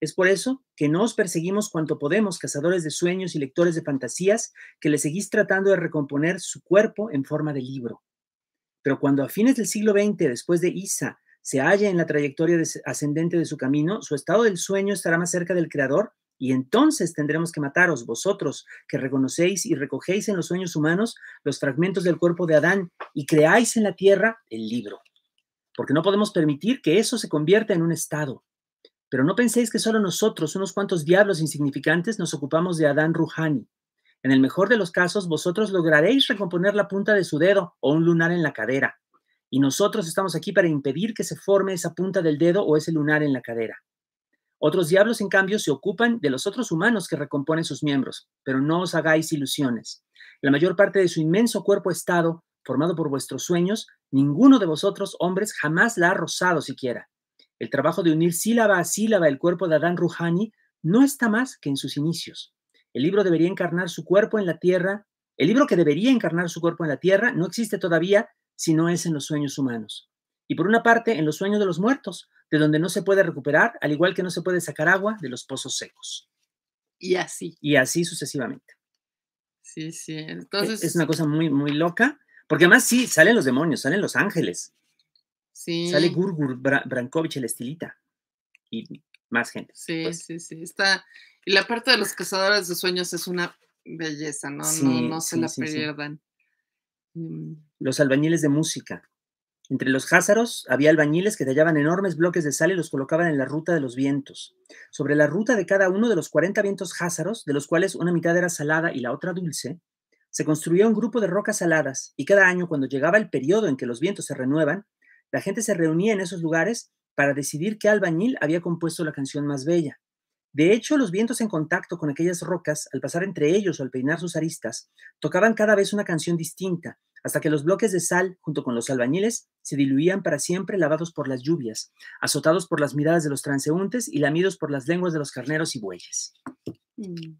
Es por eso que no os perseguimos cuanto podemos, cazadores de sueños y lectores de fantasías, que le seguís tratando de recomponer su cuerpo en forma de libro. Pero cuando a fines del siglo XX, después de Isa, se halla en la trayectoria ascendente de su camino, su estado del sueño estará más cerca del Creador y entonces tendremos que mataros vosotros que reconocéis y recogéis en los sueños humanos los fragmentos del cuerpo de Adán y creáis en la tierra el libro. Porque no podemos permitir que eso se convierta en un estado. Pero no penséis que solo nosotros, unos cuantos diablos insignificantes, nos ocupamos de Adán Ruhani. En el mejor de los casos, vosotros lograréis recomponer la punta de su dedo o un lunar en la cadera. Y nosotros estamos aquí para impedir que se forme esa punta del dedo o ese lunar en la cadera. Otros diablos, en cambio, se ocupan de los otros humanos que recomponen sus miembros, pero no os hagáis ilusiones. La mayor parte de su inmenso cuerpo-estado, formado por vuestros sueños, ninguno de vosotros, hombres, jamás la ha rozado siquiera. El trabajo de unir sílaba a sílaba el cuerpo de Adán Ruhani no está más que en sus inicios. El libro debería encarnar su cuerpo en la tierra. El libro que debería encarnar su cuerpo en la tierra no existe todavía si no es en los sueños humanos. Y por una parte, en los sueños de los muertos, de donde no se puede recuperar, al igual que no se puede sacar agua de los pozos secos. Y así. Y así sucesivamente. Sí, sí. E, entonces. Es una cosa muy, muy loca. Porque además sí, salen los demonios, salen los ángeles. Sí. Sale Gurgur Brankovich, el estilita. Y más gente. Sí, pues. sí, sí. Está. Y la parte de los cazadores de sueños es una belleza, ¿no? no, no, se la pierdan. Mm. Los albañiles de música. Entre los házaros había albañiles que tallaban enormes bloques de sal y los colocaban en la ruta de los vientos. Sobre la ruta de cada uno de los 40 vientos házaros, de los cuales una mitad era salada y la otra dulce, se construía un grupo de rocas saladas y cada año, cuando llegaba el periodo en que los vientos se renuevan, la gente se reunía en esos lugares para decidir qué albañil había compuesto la canción más bella. De hecho, los vientos en contacto con aquellas rocas, al pasar entre ellos o al peinar sus aristas, tocaban cada vez una canción distinta, hasta que los bloques de sal, junto con los albañiles, se diluían para siempre lavados por las lluvias, azotados por las miradas de los transeúntes y lamidos por las lenguas de los carneros y bueyes. Mm.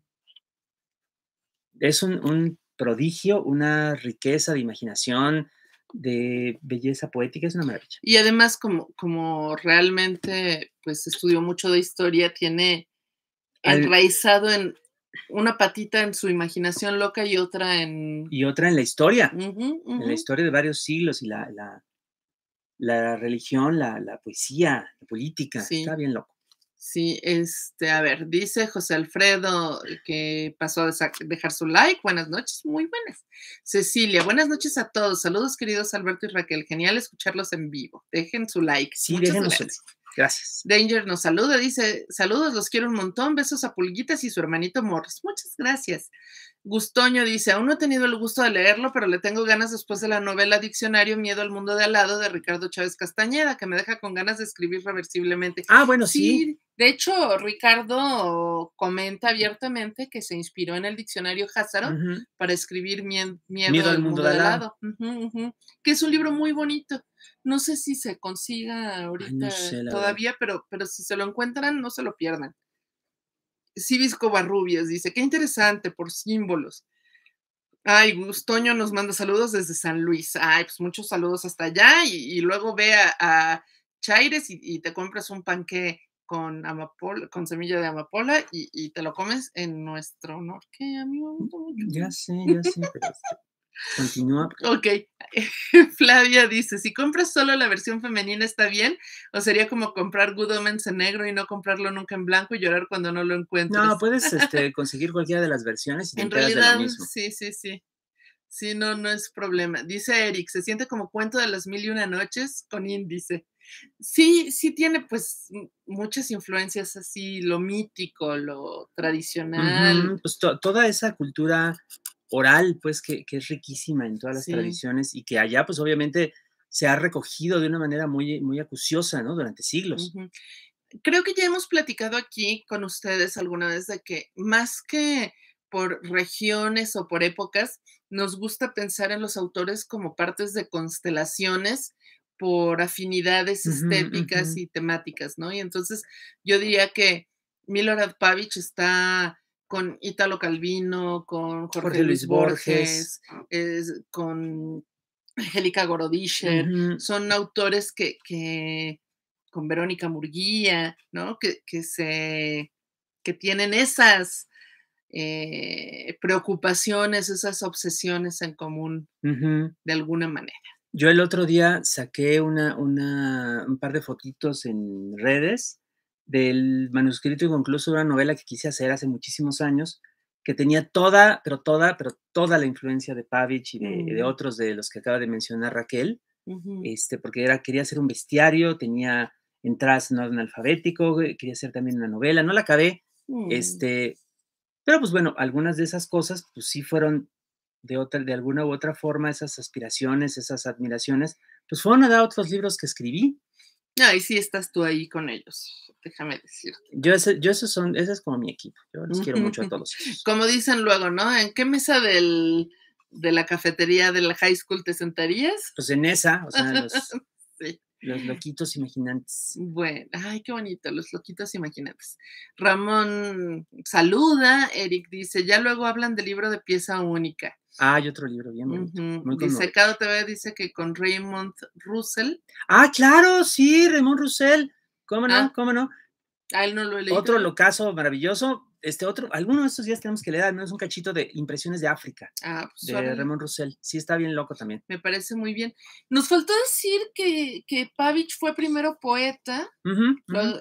Es un, prodigio, una riqueza de imaginación, de belleza poética, es una maravilla. Y además, como, como realmente pues estudió mucho de historia, tiene enraizado en una patita en su imaginación loca y otra en... Y otra en la historia, en la historia de varios siglos y la, la, religión, la, poesía, la política, está bien loco. Sí, este, a ver, dice José Alfredo que pasó a dejar su like. Buenas noches, muy buenas. Cecilia, buenas noches a todos. Saludos, queridos Alberto y Raquel. Genial escucharlos en vivo. Dejen su like. Sí, déjenos su Gracias. Danger nos saluda, dice, saludos, los quiero un montón, besos a Pulguitas y su hermanito Morris. Muchas gracias. Gustoño dice, aún no he tenido el gusto de leerlo, pero le tengo ganas después de la novela Diccionario Miedo al Mundo de al lado de Ricardo Chávez Castañeda, que me deja con ganas de escribir reversiblemente. Ah, bueno, sí. De hecho, Ricardo comenta abiertamente que se inspiró en el diccionario Házaro para escribir Miedo, al, Mundo, de al lado, que es un libro muy bonito. No sé si se consiga ahorita todavía, pero, pero si se lo encuentran, no se lo pierdan. Civis Covarrubias dice, qué interesante por símbolos. Ay, Gustoño nos manda saludos desde San Luis. Ay, pues muchos saludos hasta allá y, luego ve a, Chaires y, te compras un panque con amapola, con semilla de amapola y, te lo comes en nuestro honor. Qué amigo. Ya sé, ya sé. Continúa. Ok. Flavia dice, si compras solo la versión femenina está bien, o sería como comprar Good Omens en negro y no comprarlo nunca en blanco y llorar cuando no lo encuentres. No, puedes este, conseguir cualquiera de las versiones en realidad, Sí, sí, sí. Sí, no, no es problema. Dice Eric, se siente como cuento de las mil y una noches con índice. Sí, sí tiene pues muchas influencias así, lo mítico, lo tradicional. Pues, toda esa cultura oral, pues que, es riquísima en todas las tradiciones y que allá, pues obviamente, se ha recogido de una manera muy, muy acuciosa, ¿no? Durante siglos. Creo que ya hemos platicado aquí con ustedes alguna vez de que más que por regiones o por épocas, nos gusta pensar en los autores como partes de constelaciones por afinidades estéticas y temáticas, ¿no? Y entonces yo diría que Milorad Pavich está con Italo Calvino, con Jorge, Luis Borges, con Angélica Gorodischer, son autores que, con Verónica Murguía, ¿no? Que, se, que tienen esas eh, preocupaciones, esas obsesiones en común de alguna manera. Yo el otro día saqué un par de fotitos en redes del manuscrito y de una novela que quise hacer hace muchísimos años, que tenía toda, pero toda, pero toda la influencia de Pavich y de, mm. otros de los que acaba de mencionar Raquel, este, porque era, quería hacer un bestiario, tenía entradas en orden alfabético, eh, quería hacer también una novela, no la acabé, mm. este, pero pues bueno, algunas de esas cosas pues sí fueron de, otra, de alguna u otra forma, esas aspiraciones, esas admiraciones, pues fueron a dar otros libros que escribí, Ahí sí estás tú ahí con ellos, déjame decirte. Yo, ese, yo esos son, ese es como mi equipo, yo los quiero mucho a todos. Como dicen luego, ¿no? ¿En qué mesa de la cafetería de la high school te sentarías? Pues en esa, o sea, los, los loquitos imaginantes. Bueno, ay, qué bonito, los loquitos imaginantes. Ramón saluda, Eric dice, ya luego hablan del libro de pieza única. Ah, hay otro libro bien dice dice que con Raymond Russell. Ah, claro, sí, Raymond Russell. ¿Cómo no? Ah. ¿Cómo no? A ah, él no lo he leído. Otro locazo maravilloso. Este otro, alguno de estos días tenemos que leer No es un cachito de Impresiones de África. Ah, pues, de Raymond Russell. Sí, está bien loco también. Me parece muy bien. Nos faltó decir que, Pavich fue primero poeta.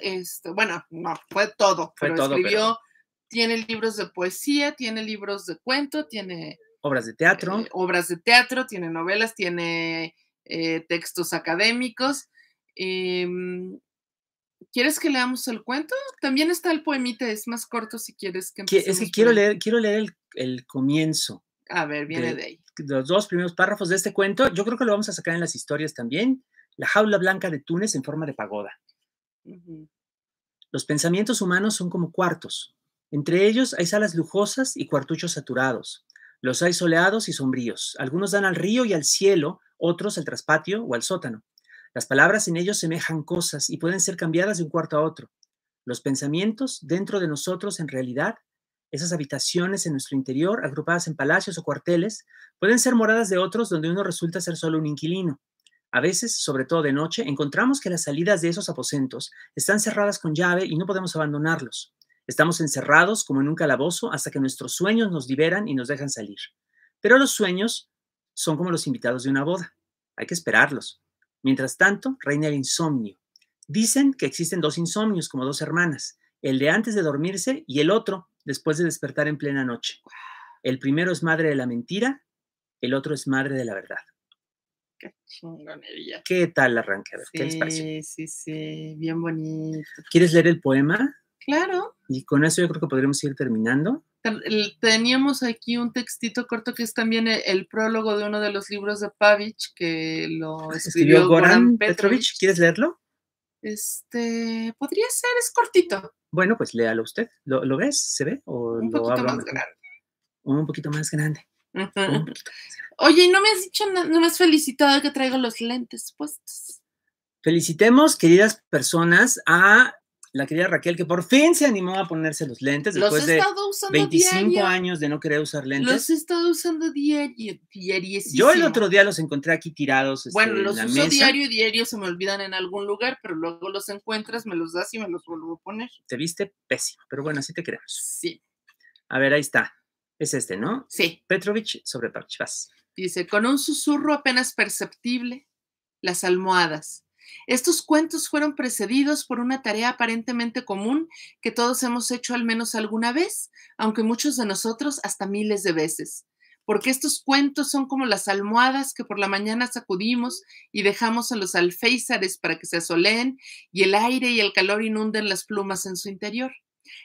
Este, bueno, no, fue todo, fue todo, escribió. Tiene libros de poesía, tiene libros de cuento, tiene Obras de teatro. Eh, obras de teatro, tiene novelas, tiene eh, textos académicos. Eh, mm, ¿Quieres que leamos el cuento? También está el poemita, es más corto si quieres que Es que quiero leer, quiero leer el, comienzo. A ver, viene de, ahí. Los dos primeros párrafos de este cuento, yo creo que lo vamos a sacar en las historias también. La jaula blanca de Túnez en forma de pagoda. Los pensamientos humanos son como cuartos. Entre ellos hay salas lujosas y cuartuchos saturados. Los hay soleados y sombríos. Algunos dan al río y al cielo, otros al traspatio o al sótano. Las palabras en ellos semejan cosas y pueden ser cambiadas de un cuarto a otro. Los pensamientos dentro de nosotros en realidad, esas habitaciones en nuestro interior, agrupadas en palacios o cuarteles, pueden ser moradas de otros donde uno resulta ser solo un inquilino. A veces, sobre todo de noche, encontramos que las salidas de esos aposentos están cerradas con llave y no podemos abandonarlos. Estamos encerrados como en un calabozo hasta que nuestros sueños nos liberan y nos dejan salir. Pero los sueños son como los invitados de una boda. Hay que esperarlos. Mientras tanto, reina el insomnio. Dicen que existen dos insomnios como dos hermanas, el de antes de dormirse y el otro después de despertar en plena noche. El primero es madre de la mentira, el otro es madre de la verdad. Qué chingonería. ¿Qué tal arranque? ¿qué les Sí, sí, bien bonito. ¿Quieres leer el poema? Claro. Y con eso yo creo que podríamos ir terminando. Teníamos aquí un textito corto que es también e, el, prólogo de uno de los libros de Pavich que lo ah, escribió, Goran, Petrovich. ¿Quieres leerlo? Este, podría ser, es cortito. Bueno, pues léalo usted. ¿Lo, ves? ¿Se ve? ¿O un, poquito más grande. un poquito más grande. Oye, no me has dicho, no, no me has felicitado que traigo los lentes puestos. Felicitemos, queridas personas, a la querida Raquel, que por fin se animó a ponerse los lentes los después de 25 años de no querer usar lentes. Los he estado usando diario, Yo el otro día los encontré aquí tirados. Este, bueno, los uso diario y diario se me olvidan en algún lugar, pero luego los encuentras, me los das y me los vuelvo a poner. Te viste pésimo, pero bueno, así te queremos. Sí. A ver, ahí está. Es este, ¿no? Sí. Petrovich sobre Parchivas. Dice, con un susurro apenas perceptible, las almohadas estos cuentos fueron precedidos por una tarea aparentemente común que todos hemos hecho al menos alguna vez, aunque muchos de nosotros hasta miles de veces, porque estos cuentos son como las almohadas que por la mañana sacudimos y dejamos a los alféizares para que se asoleen y el aire y el calor inunden las plumas en su interior.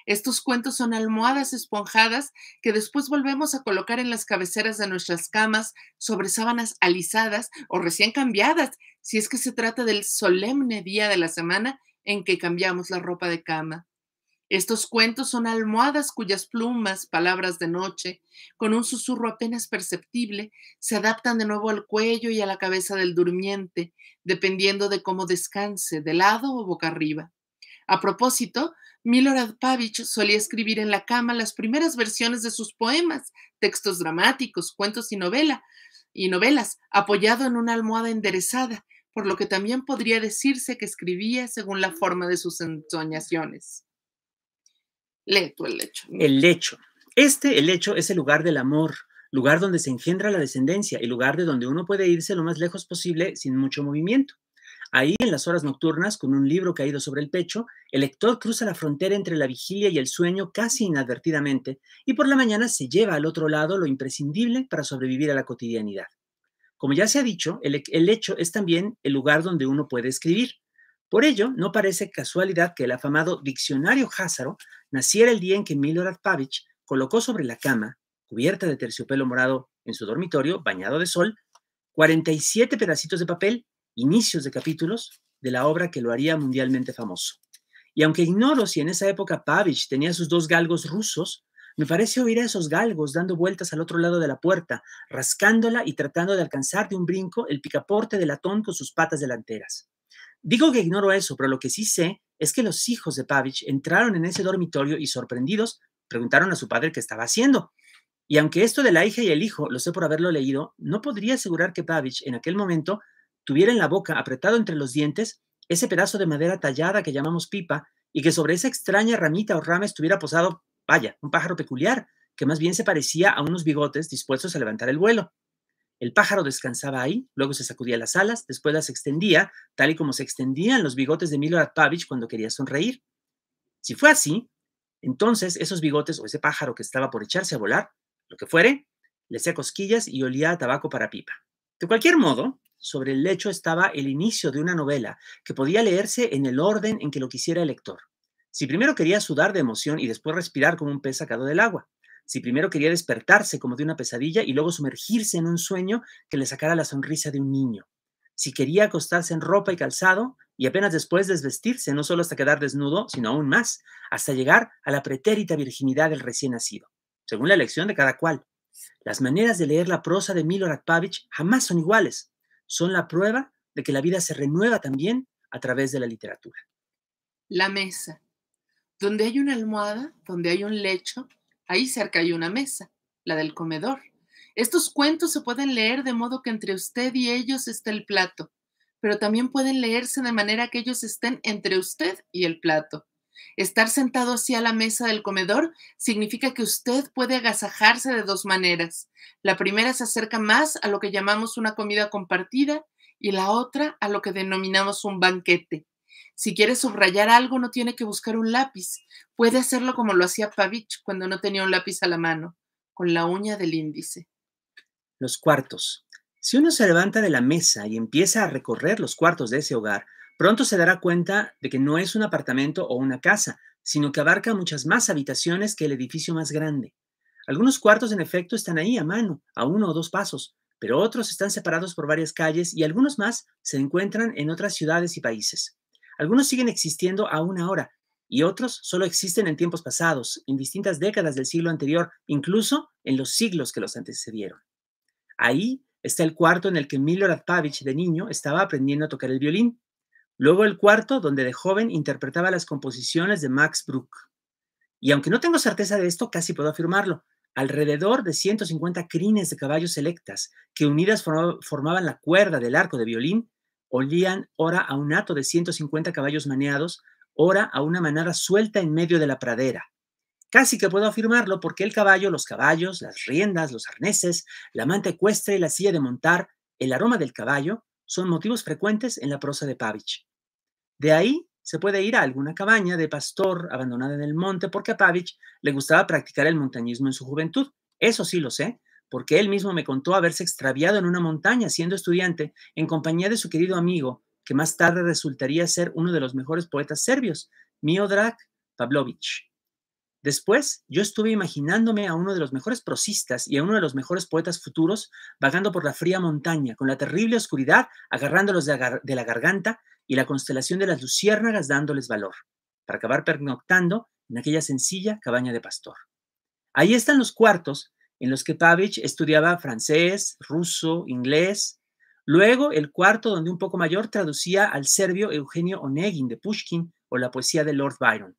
Estos cuentos son almohadas esponjadas que después volvemos a colocar en las cabeceras de nuestras camas sobre sábanas alisadas o recién cambiadas, si es que se trata del solemne día de la semana en que cambiamos la ropa de cama. Estos cuentos son almohadas cuyas plumas, palabras de noche, con un susurro apenas perceptible, se adaptan de nuevo al cuello y a la cabeza del durmiente, dependiendo de cómo descanse, de lado o boca arriba. A propósito, Milorad Pavich solía escribir en la cama las primeras versiones de sus poemas, textos dramáticos, cuentos y, novela, y novelas, apoyado en una almohada enderezada, por lo que también podría decirse que escribía según la forma de sus ensoñaciones. Lee tú el lecho. El lecho. Este, el lecho, es el lugar del amor, lugar donde se engendra la descendencia y lugar de donde uno puede irse lo más lejos posible sin mucho movimiento. Ahí, en las horas nocturnas, con un libro caído sobre el pecho, el lector cruza la frontera entre la vigilia y el sueño casi inadvertidamente, y por la mañana se lleva al otro lado lo imprescindible para sobrevivir a la cotidianidad. Como ya se ha dicho, el, el hecho es también el lugar donde uno puede escribir. Por ello, no parece casualidad que el afamado diccionario Házaro naciera el día en que Milorad Pavich colocó sobre la cama, cubierta de terciopelo morado en su dormitorio, bañado de sol, 47 pedacitos de papel inicios de capítulos de la obra que lo haría mundialmente famoso. Y aunque ignoro si en esa época Pavich tenía sus dos galgos rusos, me parece oír a esos galgos dando vueltas al otro lado de la puerta, rascándola y tratando de alcanzar de un brinco el picaporte de latón con sus patas delanteras. Digo que ignoro eso, pero lo que sí sé es que los hijos de Pavich entraron en ese dormitorio y sorprendidos preguntaron a su padre qué estaba haciendo. Y aunque esto de la hija y el hijo lo sé por haberlo leído, no podría asegurar que Pavich en aquel momento tuviera en la boca, apretado entre los dientes, ese pedazo de madera tallada que llamamos pipa y que sobre esa extraña ramita o rama estuviera posado, vaya, un pájaro peculiar, que más bien se parecía a unos bigotes dispuestos a levantar el vuelo. El pájaro descansaba ahí, luego se sacudía las alas, después las extendía, tal y como se extendían los bigotes de Milorad Pavich cuando quería sonreír. Si fue así, entonces esos bigotes o ese pájaro que estaba por echarse a volar, lo que fuere, le hacía cosquillas y olía a tabaco para pipa. De cualquier modo, sobre el lecho estaba el inicio de una novela que podía leerse en el orden en que lo quisiera el lector. Si primero quería sudar de emoción y después respirar como un pez sacado del agua. Si primero quería despertarse como de una pesadilla y luego sumergirse en un sueño que le sacara la sonrisa de un niño. Si quería acostarse en ropa y calzado y apenas después desvestirse, no solo hasta quedar desnudo, sino aún más, hasta llegar a la pretérita virginidad del recién nacido, según la elección de cada cual. Las maneras de leer la prosa de Milorad Pavich jamás son iguales son la prueba de que la vida se renueva también a través de la literatura. La mesa. Donde hay una almohada, donde hay un lecho, ahí cerca hay una mesa, la del comedor. Estos cuentos se pueden leer de modo que entre usted y ellos está el plato, pero también pueden leerse de manera que ellos estén entre usted y el plato. Estar sentado así a la mesa del comedor significa que usted puede agasajarse de dos maneras. La primera se acerca más a lo que llamamos una comida compartida y la otra a lo que denominamos un banquete. Si quiere subrayar algo, no tiene que buscar un lápiz. Puede hacerlo como lo hacía Pavich cuando no tenía un lápiz a la mano, con la uña del índice. Los cuartos. Si uno se levanta de la mesa y empieza a recorrer los cuartos de ese hogar, Pronto se dará cuenta de que no es un apartamento o una casa, sino que abarca muchas más habitaciones que el edificio más grande. Algunos cuartos, en efecto, están ahí a mano, a uno o dos pasos, pero otros están separados por varias calles y algunos más se encuentran en otras ciudades y países. Algunos siguen existiendo aún ahora y otros solo existen en tiempos pasados, en distintas décadas del siglo anterior, incluso en los siglos que los antecedieron. Ahí está el cuarto en el que Milorad Pavich de niño estaba aprendiendo a tocar el violín. Luego el cuarto, donde de joven interpretaba las composiciones de Max Bruch. Y aunque no tengo certeza de esto, casi puedo afirmarlo. Alrededor de 150 crines de caballos selectas, que unidas formaban la cuerda del arco de violín, olían ora a un hato de 150 caballos maneados, ora a una manada suelta en medio de la pradera. Casi que puedo afirmarlo porque el caballo, los caballos, las riendas, los arneses, la manta ecuestre y la silla de montar, el aroma del caballo, son motivos frecuentes en la prosa de Pavic. De ahí se puede ir a alguna cabaña de pastor abandonada en el monte, porque a Pavic le gustaba practicar el montañismo en su juventud. Eso sí lo sé, porque él mismo me contó haberse extraviado en una montaña siendo estudiante en compañía de su querido amigo, que más tarde resultaría ser uno de los mejores poetas serbios, Miodrag Pavlovich. Después, yo estuve imaginándome a uno de los mejores prosistas y a uno de los mejores poetas futuros vagando por la fría montaña, con la terrible oscuridad agarrándolos de, la garganta y la constelación de las luciérnagas dándoles valor, para acabar pernoctando en aquella sencilla cabaña de pastor. Ahí están los cuartos en los que Pavich estudiaba francés, ruso, inglés. Luego, el cuarto donde un poco mayor traducía al serbio Eugenio Onegin de Pushkin o la poesía de Lord Byron.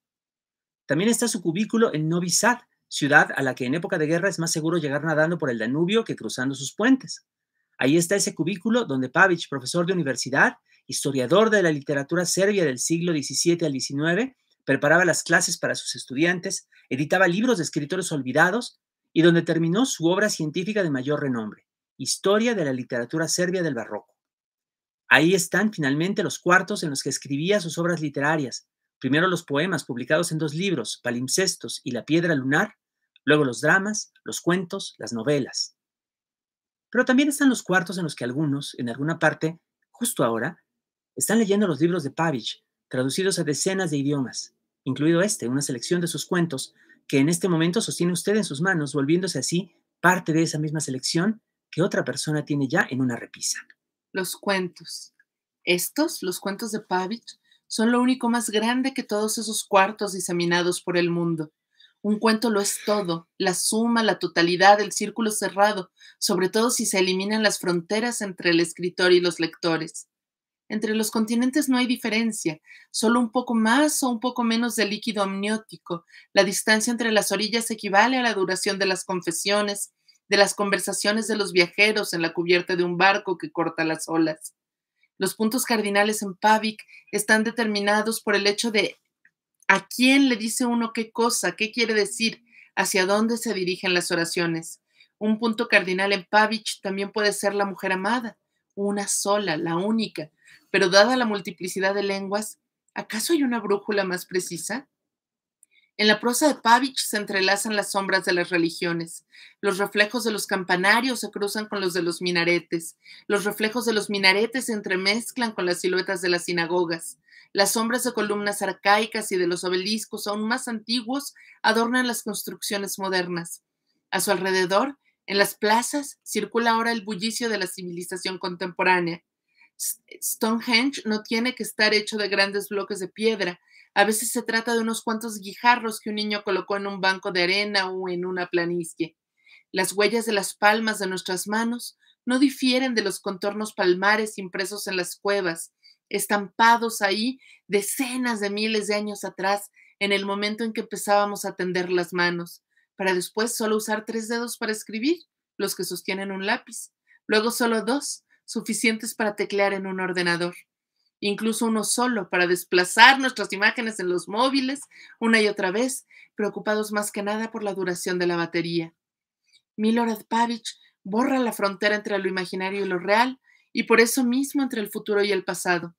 También está su cubículo en Novi Sad, ciudad a la que en época de guerra es más seguro llegar nadando por el Danubio que cruzando sus puentes. Ahí está ese cubículo donde Pavic, profesor de universidad, historiador de la literatura serbia del siglo XVII al XIX, preparaba las clases para sus estudiantes, editaba libros de escritores olvidados y donde terminó su obra científica de mayor renombre, Historia de la literatura serbia del barroco. Ahí están finalmente los cuartos en los que escribía sus obras literarias, Primero los poemas publicados en dos libros, Palimpsestos y La Piedra Lunar, luego los dramas, los cuentos, las novelas. Pero también están los cuartos en los que algunos, en alguna parte, justo ahora, están leyendo los libros de Pavich, traducidos a decenas de idiomas, incluido este, una selección de sus cuentos, que en este momento sostiene usted en sus manos, volviéndose así parte de esa misma selección que otra persona tiene ya en una repisa. Los cuentos. Estos, los cuentos de Pavich, son lo único más grande que todos esos cuartos diseminados por el mundo. Un cuento lo es todo, la suma, la totalidad, el círculo cerrado, sobre todo si se eliminan las fronteras entre el escritor y los lectores. Entre los continentes no hay diferencia, solo un poco más o un poco menos de líquido amniótico. La distancia entre las orillas equivale a la duración de las confesiones, de las conversaciones de los viajeros en la cubierta de un barco que corta las olas. Los puntos cardinales en Pavic están determinados por el hecho de a quién le dice uno qué cosa, qué quiere decir, hacia dónde se dirigen las oraciones. Un punto cardinal en Pavic también puede ser la mujer amada, una sola, la única, pero dada la multiplicidad de lenguas, ¿acaso hay una brújula más precisa? En la prosa de Pavich se entrelazan las sombras de las religiones. Los reflejos de los campanarios se cruzan con los de los minaretes. Los reflejos de los minaretes se entremezclan con las siluetas de las sinagogas. Las sombras de columnas arcaicas y de los obeliscos aún más antiguos adornan las construcciones modernas. A su alrededor, en las plazas, circula ahora el bullicio de la civilización contemporánea. Stonehenge no tiene que estar hecho de grandes bloques de piedra, a veces se trata de unos cuantos guijarros que un niño colocó en un banco de arena o en una planicie. Las huellas de las palmas de nuestras manos no difieren de los contornos palmares impresos en las cuevas, estampados ahí decenas de miles de años atrás, en el momento en que empezábamos a tender las manos, para después solo usar tres dedos para escribir, los que sostienen un lápiz, luego solo dos, suficientes para teclear en un ordenador incluso uno solo, para desplazar nuestras imágenes en los móviles una y otra vez, preocupados más que nada por la duración de la batería. Milorad Pavich borra la frontera entre lo imaginario y lo real, y por eso mismo entre el futuro y el pasado.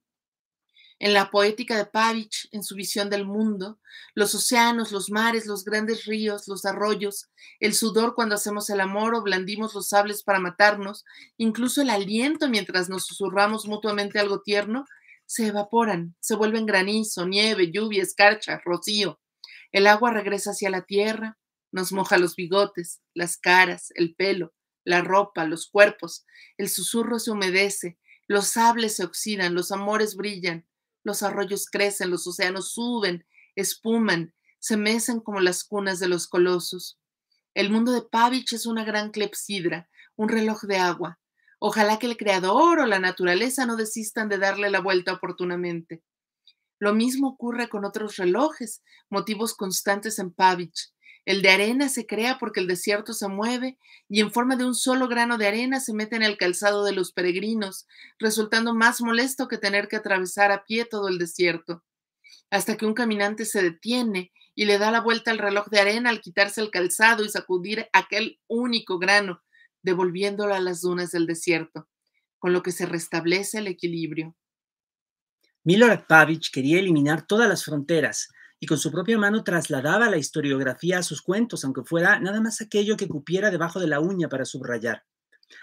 En la poética de Pavich, en su visión del mundo, los océanos, los mares, los grandes ríos, los arroyos, el sudor cuando hacemos el amor o blandimos los sables para matarnos, incluso el aliento mientras nos susurramos mutuamente algo tierno, se evaporan, se vuelven granizo, nieve, lluvia, escarcha, rocío. El agua regresa hacia la tierra, nos moja los bigotes, las caras, el pelo, la ropa, los cuerpos. El susurro se humedece, los sables se oxidan, los amores brillan, los arroyos crecen, los océanos suben, espuman, se mecen como las cunas de los colosos. El mundo de Pavich es una gran clepsidra, un reloj de agua, Ojalá que el creador o la naturaleza no desistan de darle la vuelta oportunamente. Lo mismo ocurre con otros relojes, motivos constantes en Pavich. El de arena se crea porque el desierto se mueve y en forma de un solo grano de arena se mete en el calzado de los peregrinos, resultando más molesto que tener que atravesar a pie todo el desierto. Hasta que un caminante se detiene y le da la vuelta al reloj de arena al quitarse el calzado y sacudir aquel único grano, devolviéndola a las dunas del desierto, con lo que se restablece el equilibrio. Milorad Pavich quería eliminar todas las fronteras y con su propia mano trasladaba la historiografía a sus cuentos, aunque fuera nada más aquello que cupiera debajo de la uña para subrayar.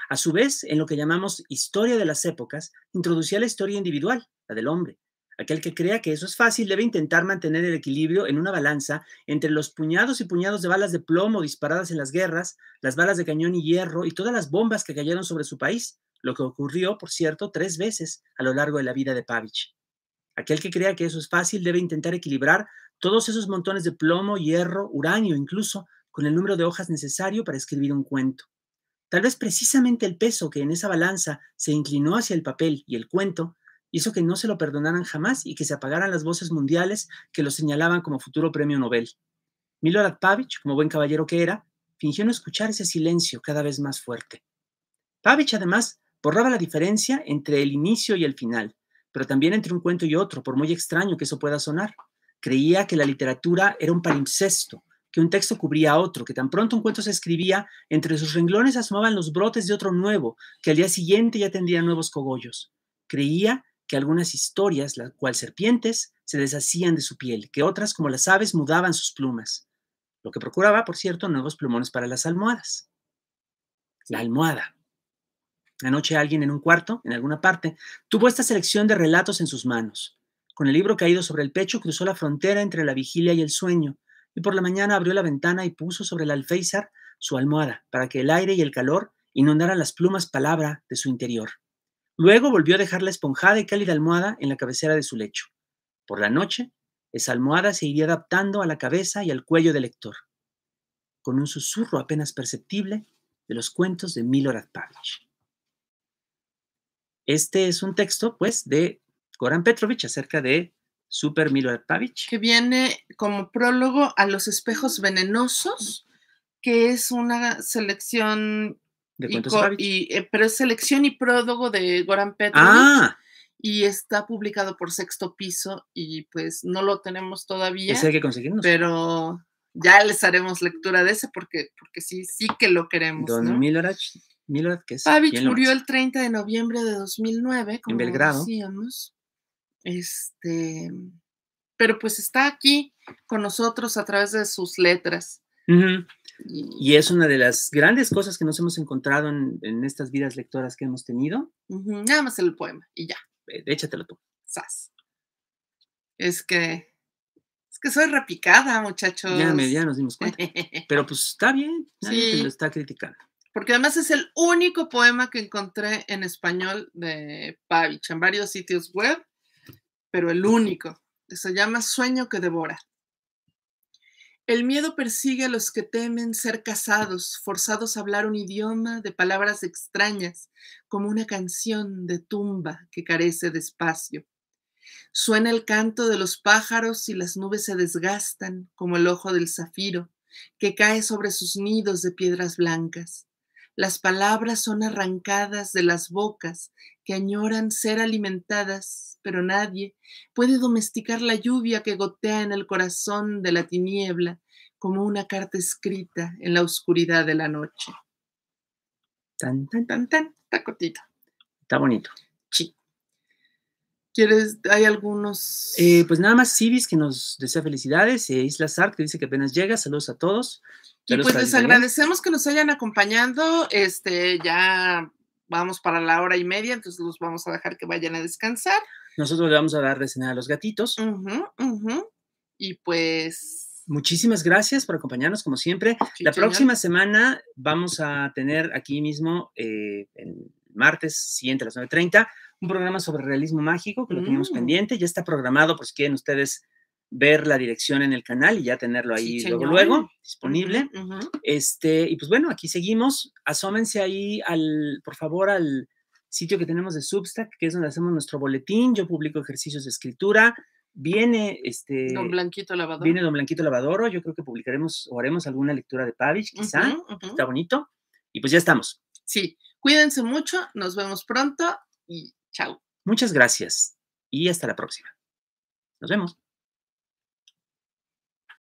A su vez, en lo que llamamos historia de las épocas, introducía la historia individual, la del hombre, Aquel que crea que eso es fácil debe intentar mantener el equilibrio en una balanza entre los puñados y puñados de balas de plomo disparadas en las guerras, las balas de cañón y hierro y todas las bombas que cayeron sobre su país, lo que ocurrió, por cierto, tres veces a lo largo de la vida de Pavich. Aquel que crea que eso es fácil debe intentar equilibrar todos esos montones de plomo, hierro, uranio incluso, con el número de hojas necesario para escribir un cuento. Tal vez precisamente el peso que en esa balanza se inclinó hacia el papel y el cuento hizo que no se lo perdonaran jamás y que se apagaran las voces mundiales que lo señalaban como futuro premio Nobel. Milorad Pavich, como buen caballero que era, fingió no escuchar ese silencio cada vez más fuerte. Pavich, además, borraba la diferencia entre el inicio y el final, pero también entre un cuento y otro, por muy extraño que eso pueda sonar. Creía que la literatura era un palimpsesto, que un texto cubría a otro, que tan pronto un cuento se escribía, entre sus renglones asomaban los brotes de otro nuevo, que al día siguiente ya tendría nuevos cogollos. Creía algunas historias, las cual serpientes, se deshacían de su piel, que otras, como las aves, mudaban sus plumas, lo que procuraba, por cierto, nuevos plumones para las almohadas. La almohada. Anoche alguien en un cuarto, en alguna parte, tuvo esta selección de relatos en sus manos. Con el libro caído sobre el pecho, cruzó la frontera entre la vigilia y el sueño, y por la mañana abrió la ventana y puso sobre el alféizar su almohada, para que el aire y el calor inundaran las plumas palabra de su interior. Luego volvió a dejar la esponjada y cálida almohada en la cabecera de su lecho. Por la noche, esa almohada se iría adaptando a la cabeza y al cuello del lector, con un susurro apenas perceptible de los cuentos de Milorad Pavlich. Este es un texto, pues, de Goran Petrovich acerca de Super Milorad Pavlich. Que viene como prólogo a Los Espejos Venenosos, que es una selección y, eh, pero es selección y prólogo de Goran Petrovich. Ah. Y está publicado por Sexto Piso y pues no lo tenemos todavía. que Pero ya les haremos lectura de ese porque, porque sí, sí que lo queremos. Don ¿no? ¿qué es? Pavich murió el 30 de noviembre de 2009, como en Belgrado. decíamos. Este, pero pues está aquí con nosotros a través de sus letras. Y es una de las grandes cosas que nos hemos encontrado en, estas vidas lectoras que hemos tenido. Nada más el poema y ya. Eh, échatelo tú. Es que. Es que soy rapicada, muchachos. Ya, ya nos dimos cuenta. Pero pues está bien, nadie lo está criticando. Porque además es el único poema que encontré en español de Pavich en varios sitios web, pero el único. Se llama Sueño que devora. El miedo persigue a los que temen ser casados, forzados a hablar un idioma de palabras extrañas, como una canción de tumba que carece de espacio. Suena el canto de los pájaros y las nubes se desgastan como el ojo del zafiro que cae sobre sus nidos de piedras blancas. Las palabras son arrancadas de las bocas que añoran ser alimentadas, pero nadie puede domesticar la lluvia que gotea en el corazón de la tiniebla como una carta escrita en la oscuridad de la noche. Tan, tan, tan, tan, tacotito. Está bonito. Sí. ¿Quieres? Hay algunos. Eh, pues nada más, Civis que nos desea felicidades. Eh, Isla Sart que dice que apenas llega. Saludos a todos. Y pues les agradecemos que nos hayan acompañado. Este, ya vamos para la hora y media, entonces los vamos a dejar que vayan a descansar. Nosotros le vamos a dar de cenar a los gatitos. Y pues. Muchísimas gracias por acompañarnos, como siempre. la próxima semana vamos a tener aquí mismo, eh, el martes siguiente a las 9.30, un programa sobre realismo mágico que lo teníamos mm. pendiente. Ya está programado, pues quieren ustedes ver la dirección en el canal y ya tenerlo ahí luego, luego disponible. Este, y pues bueno, aquí seguimos. Asómense ahí al, por favor, al sitio que tenemos de Substack, que es donde hacemos nuestro boletín. Yo publico ejercicios de escritura. Viene este. Don Blanquito Lavadoro. Viene Don Blanquito Lavadoro. Yo creo que publicaremos o haremos alguna lectura de Pavich, quizá. Está bonito. Y pues ya estamos. Sí. Cuídense mucho. Nos vemos pronto y chao. Muchas gracias y hasta la próxima. Nos vemos.